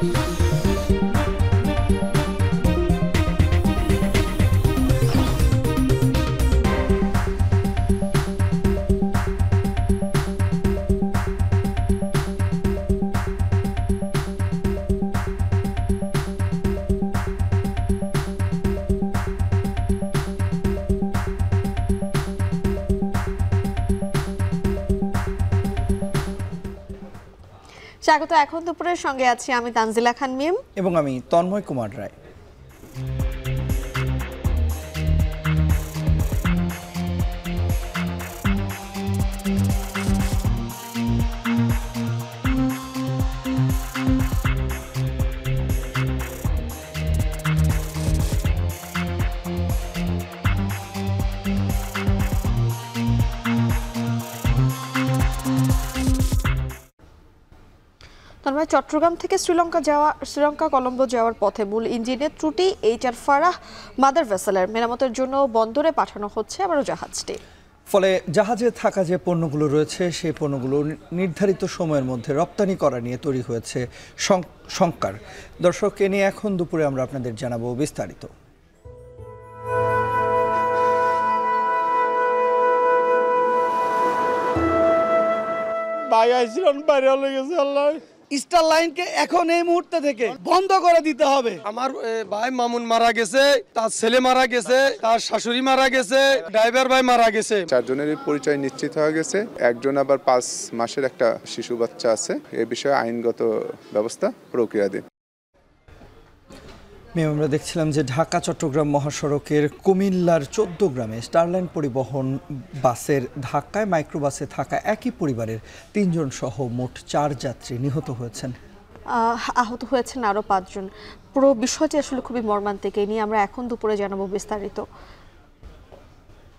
Thank you. স্বাগত এখন দুপুরের সঙ্গে আছি আমি তানজিলা খান মিম এবং আমি তন্ময় কুমার রায় মানে চট্টগ্রাম থেকে শ্রীলঙ্কা যাওয়া শ্রীলঙ্কা কলম্বো যাওয়ার পথে মূল ইঞ্জিনের ত্রুটি এইচ আর ফারাহ মাদার ভেসেলের মেরামতের জন্য বন্দরে পাঠানো হচ্ছে আবারও জাহাজটি ফলে জাহাজে থাকা যে পণ্যগুলো রয়েছে সেই পণ্যগুলো নির্ধারিত সময়ের মধ্যে রপ্তানি করা নিয়ে তৈরি হয়েছে শঙ্কার দর্শক এ নিয়ে এখন দুপুরে আমরা আপনাদের জানাবো বিস্তারিত বাইরে হয়ে গেছে আল্লাহ স্টার লাইনকে এখন এই মুহূর্তে থেকে বন্ধ করে দিতে হবে আমার ভাই মামুন মারা গেছে তার ছেলে মারা গেছে তার শাশুড়ি মারা গেছে ড্রাইভার ভাই মারা গেছে চারজনের পরিচয় নিশ্চিত হয়ে গেছে একজন আবার পাঁচ মাসের একটা শিশু বাচ্চা আছে এ বিষয়ে আইনগত ব্যবস্থা প্রক্রিয়া দিন মেয়ে আমরা দেখছিলাম যে ঢাকা চট্টগ্রাম মহাসড়কের কুমিল্লার চোদ্দ গ্রামে স্টারলাইন পরিবহন বাসের ধাক্কায় মাইক্রোবাসে থাকা একই পরিবারের তিনজন সহ মোট চার যাত্রী নিহত হয়েছেন আহত হয়েছেন আরও পাঁচজন পুরো বিষয়টি আসলে খুবই মর্মান্তিক এই নিয়ে আমরা এখন দুপুরে জানাবো বিস্তারিত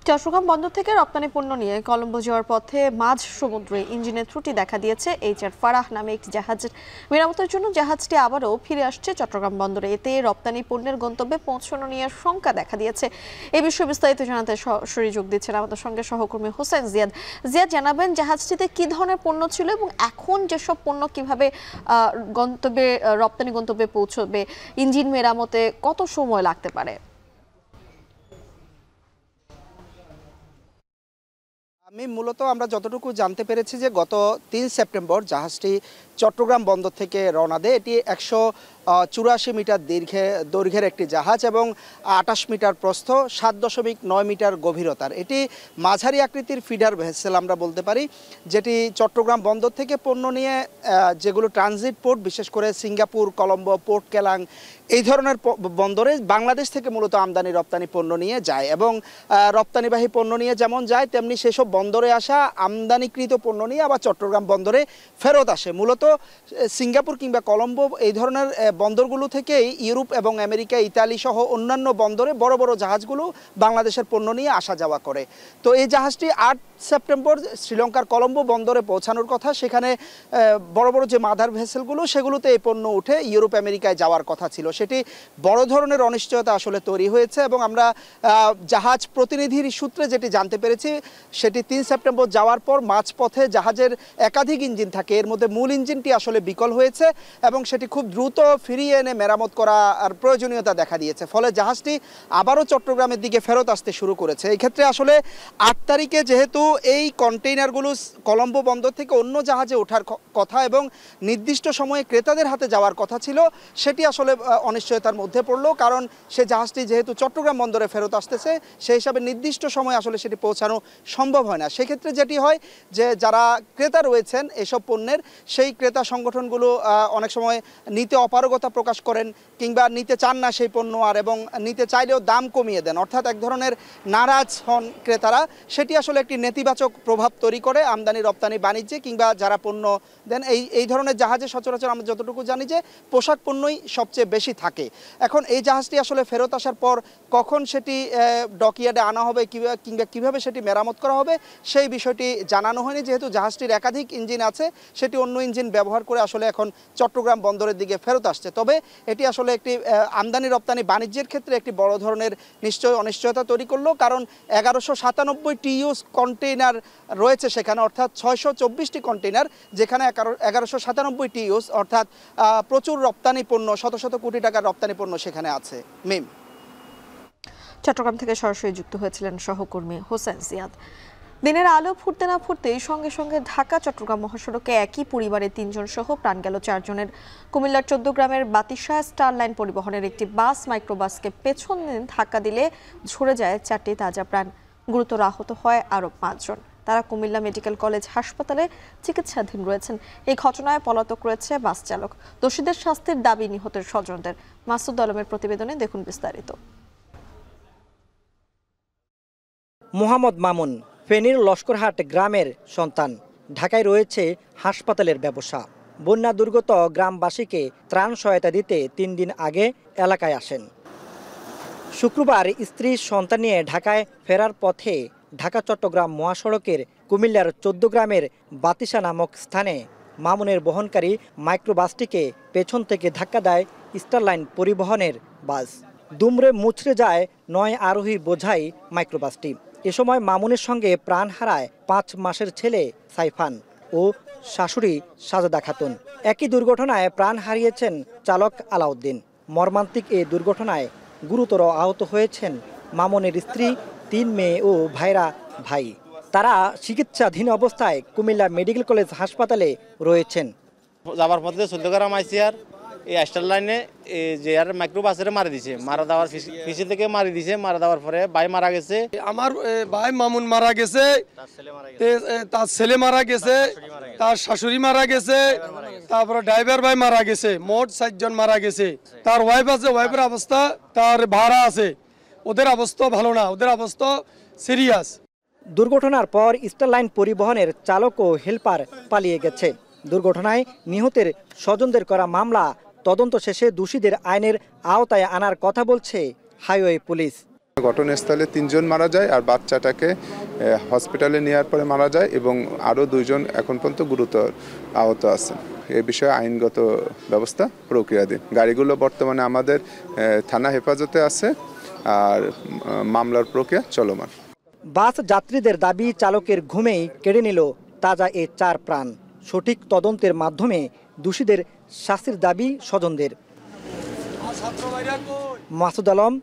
চট্টগ্রাম বন্দর থেকে রপ্তানি পণ্য নিয়ে কলম্বো যাওয়ার পথে মাঝ সমুদ্রে ইঞ্জিনের ত্রুটি দেখা দিয়েছে এইচ আর ফারাহ নামে একটি জাহাজের মেরামতের জন্য জাহাজটি আবারও ফিরে আসছে চট্টগ্রাম বন্দরে এতে রপ্তানি পণ্যের গন্তব্যে পৌঁছানো নিয়ে শঙ্কা দেখা দিয়েছে এ বিষয়ে বিস্তারিত জানাতে সরি যোগ দিচ্ছেন আমাদের সঙ্গে সহকর্মী হোসেন জিয়াদ জিয়াদ জানাবেন জাহাজটিতে কি ধরনের পণ্য ছিল এবং এখন যেসব পণ্য কিভাবে গন্তব্যে রপ্তানি গন্তব্যে পৌঁছবে ইঞ্জিন মেরামতে কত সময় লাগতে পারে আমি মূলত আমরা যতটুকু জানতে পেরেছি যে গত তিন সেপ্টেম্বর জাহাজটি চট্টগ্রাম বন্দর থেকে রওনা দেয় এটি একশো চুরাশি মিটার দীর্ঘে দৈর্ঘ্যের একটি জাহাজ এবং আটাশ মিটার প্রস্থ সাত দশমিক নয় মিটার গভীরতার এটি মাঝারি আকৃতির ফিডার ভেসেল আমরা বলতে পারি যেটি চট্টগ্রাম বন্দর থেকে পণ্য নিয়ে যেগুলো ট্রানজিট পোর্ট বিশেষ করে সিঙ্গাপুর কলম্বো পোর্ট কেলাং এই ধরনের বন্দরে বাংলাদেশ থেকে মূলত আমদানি রপ্তানি পণ্য নিয়ে যায় এবং রপ্তানিবাহী পণ্য নিয়ে যেমন যায় তেমনি সেসব বন্দরে আসা আমদানিকৃত পণ্য নিয়ে আবার চট্টগ্রাম বন্দরে ফেরত আসে মূলত সিঙ্গাপুর কিংবা কলম্বো এই ধরনের বন্দরগুলো থেকেই ইউরোপ এবং আমেরিকা ইতালি সহ অন্যান্য বন্দরে বড় বড় জাহাজগুলো বাংলাদেশের পণ্য নিয়ে আসা যাওয়া করে তো এই জাহাজটি আট সেপ্টেম্বর শ্রীলঙ্কার কলম্বো বন্দরে পৌঁছানোর কথা সেখানে বড় বড় যে মাদার ভেসেলগুলো সেগুলোতে এই পণ্য উঠে ইউরোপ আমেরিকায় যাওয়ার কথা ছিল সেটি বড় ধরনের অনিশ্চয়তা আসলে তৈরি হয়েছে এবং আমরা জাহাজ প্রতিনিধির সূত্রে যেটি জানতে পেরেছি সেটি তিন সেপ্টেম্বর যাওয়ার পর মাঝপথে জাহাজের একাধিক ইঞ্জিন থাকে এর মধ্যে মূল ইঞ্জিনটি আসলে বিকল হয়েছে এবং সেটি খুব দ্রুত ফিরিয়ে এনে মেরামত করার প্রয়োজনীয়তা দেখা দিয়েছে ফলে জাহাজটি আবারও চট্টগ্রামের দিকে ফেরত আসতে শুরু করেছে এই ক্ষেত্রে আসলে আট তারিখে যেহেতু এই কন্টেইনারগুলো কলম্বো বন্দর থেকে অন্য জাহাজে ওঠার কথা এবং নির্দিষ্ট সময়ে ক্রেতাদের হাতে যাওয়ার কথা ছিল সেটি আসলে অনিশ্চয়তার মধ্যে পড়লো কারণ সে জাহাজটি যেহেতু চট্টগ্রাম বন্দরে ফেরত আসতেছে সেই হিসাবে নির্দিষ্ট সময় আসলে সেটি পৌঁছানো সম্ভব হয় না সেক্ষেত্রে যেটি হয় যে যারা ক্রেতা রয়েছেন এসব পণ্যের সেই ক্রেতা সংগঠনগুলো অনেক সময় নিতে অপারগ সতর্কতা প্রকাশ করেন কিংবা নিতে চান না সেই পণ্য আর এবং নিতে চাইলেও দাম কমিয়ে দেন অর্থাৎ এক ধরনের নারাজ হন ক্রেতারা সেটি আসলে একটি নেতিবাচক প্রভাব তৈরি করে আমদানি রপ্তানি বাণিজ্যে কিংবা যারা পণ্য দেন এই এই ধরনের জাহাজে সচরাচর আমরা যতটুকু জানি যে পোশাক পণ্যই সবচেয়ে বেশি থাকে এখন এই জাহাজটি আসলে ফেরত আসার পর কখন সেটি ডকইয়ার্ডে আনা হবে কিংবা কিভাবে সেটি মেরামত করা হবে সেই বিষয়টি জানানো হয়নি যেহেতু জাহাজটির একাধিক ইঞ্জিন আছে সেটি অন্য ইঞ্জিন ব্যবহার করে আসলে এখন চট্টগ্রাম বন্দরের দিকে ফেরত আসছে আসছে তবে এটি আসলে একটি আমদানি রপ্তানি বাণিজ্যের ক্ষেত্রে একটি বড় ধরনের নিশ্চয় অনিশ্চয়তা তৈরি করলো কারণ এগারোশো সাতানব্বই টিউস কন্টেইনার রয়েছে সেখানে অর্থাৎ ছয়শো চব্বিশটি কন্টেইনার যেখানে এগারোশো সাতানব্বই টিউস অর্থাৎ প্রচুর রপ্তানি পণ্য শত শত কোটি টাকার রপ্তানি পণ্য সেখানে আছে মিম চট্টগ্রাম থেকে সরাসরি যুক্ত হয়েছিলেন সহকর্মী হোসেন সিয়াদ দিনের আলো ফুটতে না ফুটতেই সঙ্গে সঙ্গে ঢাকা চট্টগ্রাম মহাসড়কে একই পরিবারের তিনজন সহ প্রাণ গেল চারজনের কুমিল্লার চোদ্দ গ্রামের বাতিশা স্টার লাইন পরিবহনের একটি বাস মাইক্রোবাসকে পেছন ধাক্কা দিলে ঝরে যায় চারটি তাজা প্রাণ গুরুতর আহত হয় আরও পাঁচজন তারা কুমিল্লা মেডিকেল কলেজ হাসপাতালে চিকিৎসাধীন রয়েছেন এই ঘটনায় পলাতক রয়েছে বাস চালক দোষীদের শাস্তির দাবি নিহতের স্বজনদের মাসুদ আলমের প্রতিবেদনে দেখুন বিস্তারিত মোহাম্মদ মামুন ফেনীর লস্করহাট গ্রামের সন্তান ঢাকায় রয়েছে হাসপাতালের ব্যবসা বন্যা দুর্গত গ্রামবাসীকে ত্রাণ সহায়তা দিতে তিন দিন আগে এলাকায় আসেন শুক্রবার স্ত্রী সন্তান নিয়ে ঢাকায় ফেরার পথে ঢাকা চট্টগ্রাম মহাসড়কের কুমিল্লার চোদ্দ গ্রামের বাতিসা নামক স্থানে মামুনের বহনকারী মাইক্রোবাসটিকে পেছন থেকে ধাক্কা দেয় স্টারলাইন পরিবহনের বাস দুমরে মুছড়ে যায় নয় আরোহী বোঝাই মাইক্রোবাসটি এ সময় মামুনের সঙ্গে প্রাণ হারায় পাঁচ মাসের ছেলে সাইফান ও শাশুড়ি সাজাদা খাতুন একই দুর্ঘটনায় প্রাণ হারিয়েছেন চালক আলাউদ্দিন মর্মান্তিক এ দুর্ঘটনায় গুরুতর আহত হয়েছেন মামুনের স্ত্রী তিন মেয়ে ও ভাইরা ভাই তারা চিকিৎসাধীন অবস্থায় কুমিল্লা মেডিকেল কলেজ হাসপাতালে রয়েছেন যাবার পথে চোদ্দ গ্রাম আইসিআর এই স্টার লাইনে যে আর মাইক্রো বাসের মারি দিছে মারা দেওয়ার পিছিয়ে থেকে মারি দিছে মারা দেওয়ার পরে ভাই মারা গেছে আমার ভাই মামুন মারা গেছে তার ছেলে মারা গেছে তার শাশুড়ি মারা গেছে তারপরে ড্রাইভার ভাই মারা গেছে মোট চারজন মারা গেছে তার ওয়াইফ আছে ওয়াইফের অবস্থা তার ভাড়া আছে ওদের অবস্থা ভালো না ওদের অবস্থা সিরিয়াস দুর্ঘটনার পর স্টার লাইন পরিবহনের চালক ও হেল্পার পালিয়ে গেছে দুর্ঘটনায় নিহতের স্বজনদের করা মামলা তদন্ত শেষে দোষীদের আইনের আওতায় আনার কথা বলছে হাইওয়ে পুলিশ ঘটনাস্থলে তিনজন মারা যায় আর বাচ্চাটাকে হসপিটালে নেওয়ার পরে মারা যায় এবং আরও দুইজন এখন পর্যন্ত গুরুতর আহত আছে এ বিষয়ে আইনগত ব্যবস্থা প্রক্রিয়াধীন গাড়িগুলো বর্তমানে আমাদের থানা হেফাজতে আছে আর মামলার প্রক্রিয়া চলমান বাস যাত্রীদের দাবি চালকের ঘুমেই কেড়ে নিল তাজা এ চার প্রাণ সঠিক তদন্তের মাধ্যমে দোষীদের শাস্তির দাবি স্বজনদের মাসুদ আলম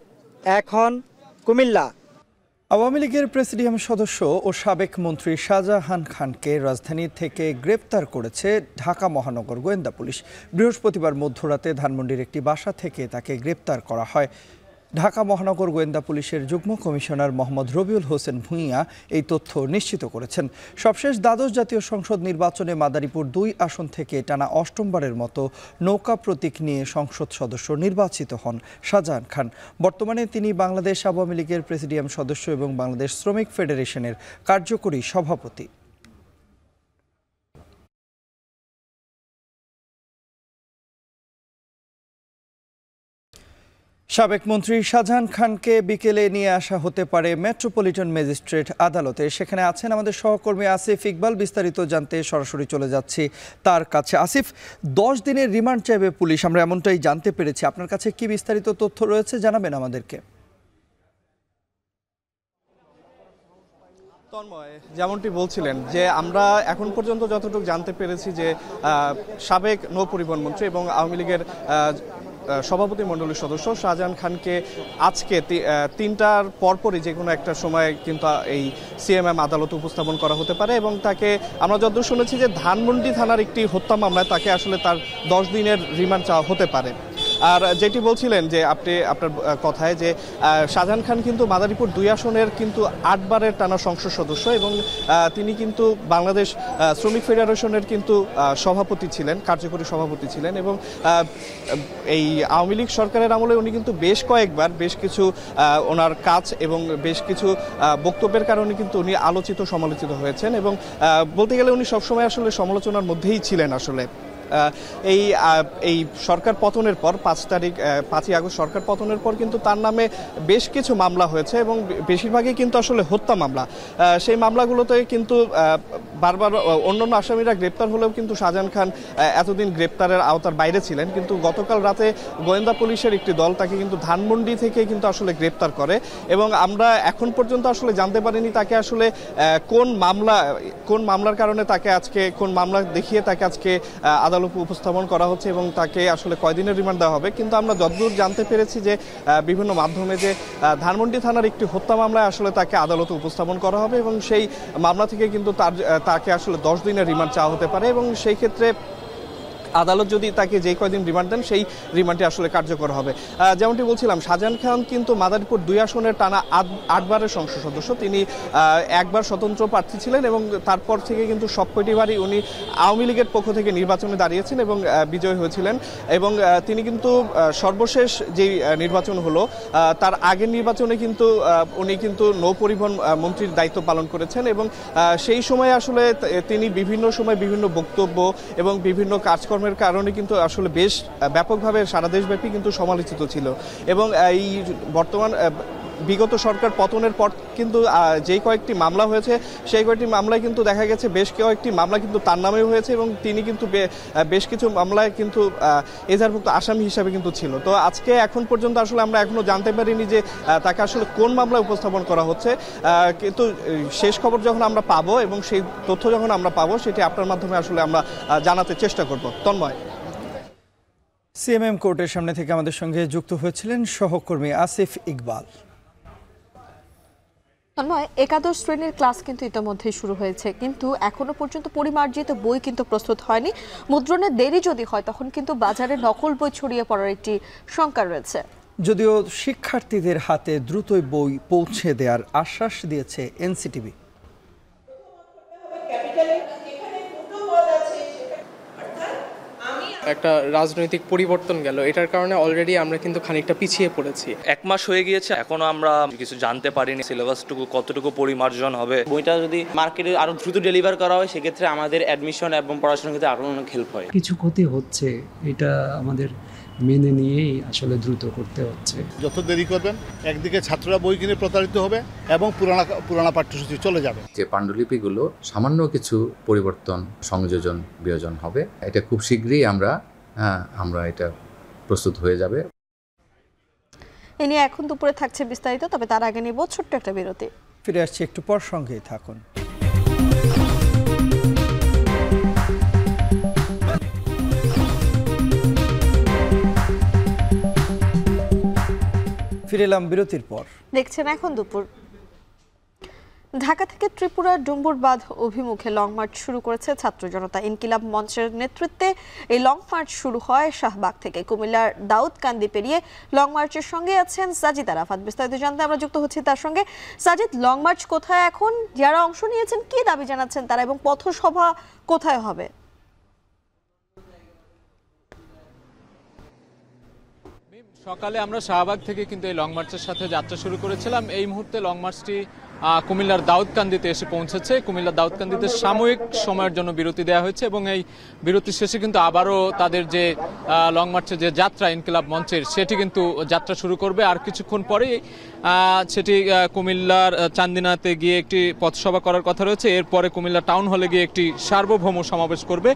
এখন কুমিল্লা আওয়ামী লীগের প্রেসিডিয়াম সদস্য ও সাবেক মন্ত্রী শাহজাহান খানকে রাজধানী থেকে গ্রেপ্তার করেছে ঢাকা মহানগর গোয়েন্দা পুলিশ বৃহস্পতিবার মধ্যরাতে ধানমন্ডির একটি বাসা থেকে তাকে গ্রেপ্তার করা হয় ঢাকা মহানগর গোয়েন্দা পুলিশের যুগ্ম কমিশনার মোহাম্মদ রবিউল হোসেন ভূঁইয়া এই তথ্য নিশ্চিত করেছেন সবশেষ দ্বাদশ জাতীয় সংসদ নির্বাচনে মাদারীপুর দুই আসন থেকে টানা অষ্টমবারের মতো নৌকা প্রতীক নিয়ে সংসদ সদস্য নির্বাচিত হন শাহজাহান খান বর্তমানে তিনি বাংলাদেশ আওয়ামী লীগের প্রেসিডিয়াম সদস্য এবং বাংলাদেশ শ্রমিক ফেডারেশনের কার্যকরী সভাপতি সাবেক মন্ত্রী শাহজাহান খানকে বিকেলে নিয়ে আসা হতে পারে মেট্রোপলিটন ম্যাজিস্ট্রেট আদালতে সেখানে আছেন আমাদের সহকর্মী আসিফ ইকবাল বিস্তারিত জানতে সরাসরি চলে যাচ্ছি তার কাছে আসিফ দশ দিনের রিমান্ড চাইবে পুলিশ আমরা এমনটাই জানতে পেরেছি আপনার কাছে কি বিস্তারিত তথ্য রয়েছে জানাবেন আমাদেরকে তন্ময় যেমনটি বলছিলেন যে আমরা এখন পর্যন্ত যতটুকু জানতে পেরেছি যে সাবেক নৌ পরিবহন মন্ত্রী এবং আওয়ামী লীগের সভাপতি মণ্ডলীর সদস্য শাহজাহান খানকে আজকে তিনটার পরপরই যে কোনো একটা সময় কিন্তু এই সিএমএম আদালতে উপস্থাপন করা হতে পারে এবং তাকে আমরা যতদূর শুনেছি যে ধানমন্ডি থানার একটি হত্যা মামলায় তাকে আসলে তার দশ দিনের রিমান্ড চাওয়া হতে পারে আর যেটি বলছিলেন যে আপনি আপনার কথায় যে শাহজাহান খান কিন্তু মাদারীপুর দুই আসনের কিন্তু আটবারের টানা সংসদ সদস্য এবং তিনি কিন্তু বাংলাদেশ শ্রমিক ফেডারেশনের কিন্তু সভাপতি ছিলেন কার্যকরী সভাপতি ছিলেন এবং এই আওয়ামী লীগ সরকারের আমলে উনি কিন্তু বেশ কয়েকবার বেশ কিছু ওনার কাজ এবং বেশ কিছু বক্তব্যের কারণে কিন্তু উনি আলোচিত সমালোচিত হয়েছেন এবং বলতে গেলে উনি সবসময় আসলে সমালোচনার মধ্যেই ছিলেন আসলে এই এই সরকার পতনের পর পাঁচ তারিখ পাঁচই আগস্ট সরকার পতনের পর কিন্তু তার নামে বেশ কিছু মামলা হয়েছে এবং বেশিরভাগই কিন্তু আসলে হত্যা মামলা সেই মামলাগুলোতে কিন্তু বারবার অন্যান্য আসামিরা গ্রেপ্তার হলেও কিন্তু শাহজাহান খান এতদিন গ্রেপ্তারের আওতার বাইরে ছিলেন কিন্তু গতকাল রাতে গোয়েন্দা পুলিশের একটি দল তাকে কিন্তু ধানমন্ডি থেকে কিন্তু আসলে গ্রেপ্তার করে এবং আমরা এখন পর্যন্ত আসলে জানতে পারিনি তাকে আসলে কোন মামলা কোন মামলার কারণে তাকে আজকে কোন মামলা দেখিয়ে তাকে আজকে আদালত আদালতে উপস্থাপন করা হচ্ছে এবং তাকে আসলে কয়দিনের রিমান্ড দেওয়া হবে কিন্তু আমরা যতদূর জানতে পেরেছি যে বিভিন্ন মাধ্যমে যে ধানমন্ডি থানার একটি হত্যা মামলায় আসলে তাকে আদালতে উপস্থাপন করা হবে এবং সেই মামলা থেকে কিন্তু তার তাকে আসলে দশ দিনের রিমান্ড চাওয়া হতে পারে এবং সেই ক্ষেত্রে আদালত যদি তাকে যে কয়দিন রিমান্ড দেন সেই রিমান্ডটি আসলে কার্যকর হবে যেমনটি বলছিলাম শাহজাহান খান কিন্তু মাদারীপুর দুই আসনের টানা আটবারের সংসদ সদস্য তিনি একবার স্বতন্ত্র প্রার্থী ছিলেন এবং তারপর থেকে কিন্তু সব বারই উনি আওয়ামী লীগের পক্ষ থেকে নির্বাচনে দাঁড়িয়েছেন এবং বিজয় হয়েছিলেন এবং তিনি কিন্তু সর্বশেষ যে নির্বাচন হলো তার আগের নির্বাচনে কিন্তু উনি কিন্তু নৌ পরিবহন মন্ত্রীর দায়িত্ব পালন করেছেন এবং সেই সময় আসলে তিনি বিভিন্ন সময় বিভিন্ন বক্তব্য এবং বিভিন্ন কাজকর্ম কার্যক্রমের কারণে কিন্তু আসলে বেশ ব্যাপকভাবে সারা দেশব্যাপী কিন্তু সমালোচিত ছিল এবং এই বর্তমান বিগত সরকার পতনের পর কিন্তু যেই কয়েকটি মামলা হয়েছে সেই কয়েকটি মামলায় কিন্তু দেখা গেছে বেশ কয়েকটি মামলা কিন্তু তার নামেও হয়েছে এবং তিনি কিন্তু বেশ কিছু মামলায় কিন্তু এজারভুক্ত আসামি হিসাবে কিন্তু ছিল তো আজকে এখন পর্যন্ত আসলে আমরা এখনও জানতে পারিনি যে তাকে আসলে কোন মামলায় উপস্থাপন করা হচ্ছে কিন্তু শেষ খবর যখন আমরা পাবো এবং সেই তথ্য যখন আমরা পাবো সেটি আপনার মাধ্যমে আসলে আমরা জানাতে চেষ্টা করব তন্ময় সিএমএম কোর্টের সামনে থেকে আমাদের সঙ্গে যুক্ত হয়েছিলেন সহকর্মী আসিফ ইকবাল তন্ময় একাদশ শ্রেণীর ক্লাস কিন্তু ইতিমধ্যেই শুরু হয়েছে কিন্তু এখনো পর্যন্ত পরিমার্জিত বই কিন্তু প্রস্তুত হয়নি মুদ্রণের দেরি যদি হয় তখন কিন্তু বাজারে নকল বই ছড়িয়ে পড়ার একটি শঙ্কা রয়েছে যদিও শিক্ষার্থীদের হাতে দ্রুতই বই পৌঁছে দেওয়ার আশ্বাস দিয়েছে এনসিটিভি একটা রাজনৈতিক পরিবর্তন গেল এটার কারণে অলরেডি আমরা কিন্তু খানিকটা পিছিয়ে পড়েছি এক মাস হয়ে গিয়েছে এখনো আমরা কিছু জানতে পারিনি সিলেবাসটুকু কতটুকু পরিমার্জন হবে বইটা যদি মার্কেটে আরো দ্রুত ডেলিভার করা হয় সেক্ষেত্রে আমাদের অ্যাডমিশন এবং পড়াশোনার ক্ষেত্রে আরো অনেক হেল্প হয় কিছু ক্ষতি হচ্ছে এটা আমাদের মেনে নিয়েই আসলে দ্রুত করতে হচ্ছে যত দেরি করবেন একদিকে ছাত্ররা বই কিনে প্রতারিত হবে এবং পুরানা পুরানা পাঠ্যসূচি চলে যাবে যে পাণ্ডুলিপিগুলো সামান্য কিছু পরিবর্তন সংযোজন বিয়োজন হবে এটা খুব শীঘ্রই আমরা হ্যাঁ আমরা এটা প্রস্তুত হয়ে যাবে এ নিয়ে এখন দুপুরে থাকছে বিস্তারিত তবে তার আগে নেব ছোট্ট একটা বিরতি ফিরে আসছি একটু পর সঙ্গেই থাকুন ফিরে এলাম বিরতির পর দেখছেন এখন দুপুর ঢাকা থেকে ত্রিপুরা ডুম্বুর বাঁধ অভিমুখে লং মার্চ শুরু করেছে ছাত্র জনতা ইনকিলাব মঞ্চের নেতৃত্বে এই লং মার্চ শুরু হয় শাহবাগ থেকে কুমিল্লার দাউদকান্দি পেরিয়ে লং মার্চের সঙ্গে আছেন সাজিদ আরাফাত বিস্তারিত জানতে আমরা যুক্ত হচ্ছি তার সঙ্গে সাজিদ লং মার্চ কোথায় এখন যারা অংশ নিয়েছেন কি দাবি জানাচ্ছেন তারা এবং পথসভা কোথায় হবে সকালে আমরা শাহবাগ থেকে কিন্তু এই লং মার্চের সাথে যাত্রা শুরু করেছিলাম এই মুহূর্তে লং মার্চটি কুমিল্লার দাউদকান্দিতে এসে পৌঁছেছে কুমিল্লার দাউদকান্দিতে সাময়িক সময়ের জন্য বিরতি দেওয়া হয়েছে এবং এই বিরতি শেষে কিন্তু আবারও তাদের যে লং মার্চের যে যাত্রা ইনকিলাব মঞ্চের সেটি কিন্তু যাত্রা শুরু করবে আর কিছুক্ষণ পরেই সেটি কুমিল্লার চান্দিনাতে গিয়ে একটি পথসভা করার কথা রয়েছে এরপরে কুমিল্লা টাউন হলে গিয়ে একটি সার্বভৌম সমাবেশ করবে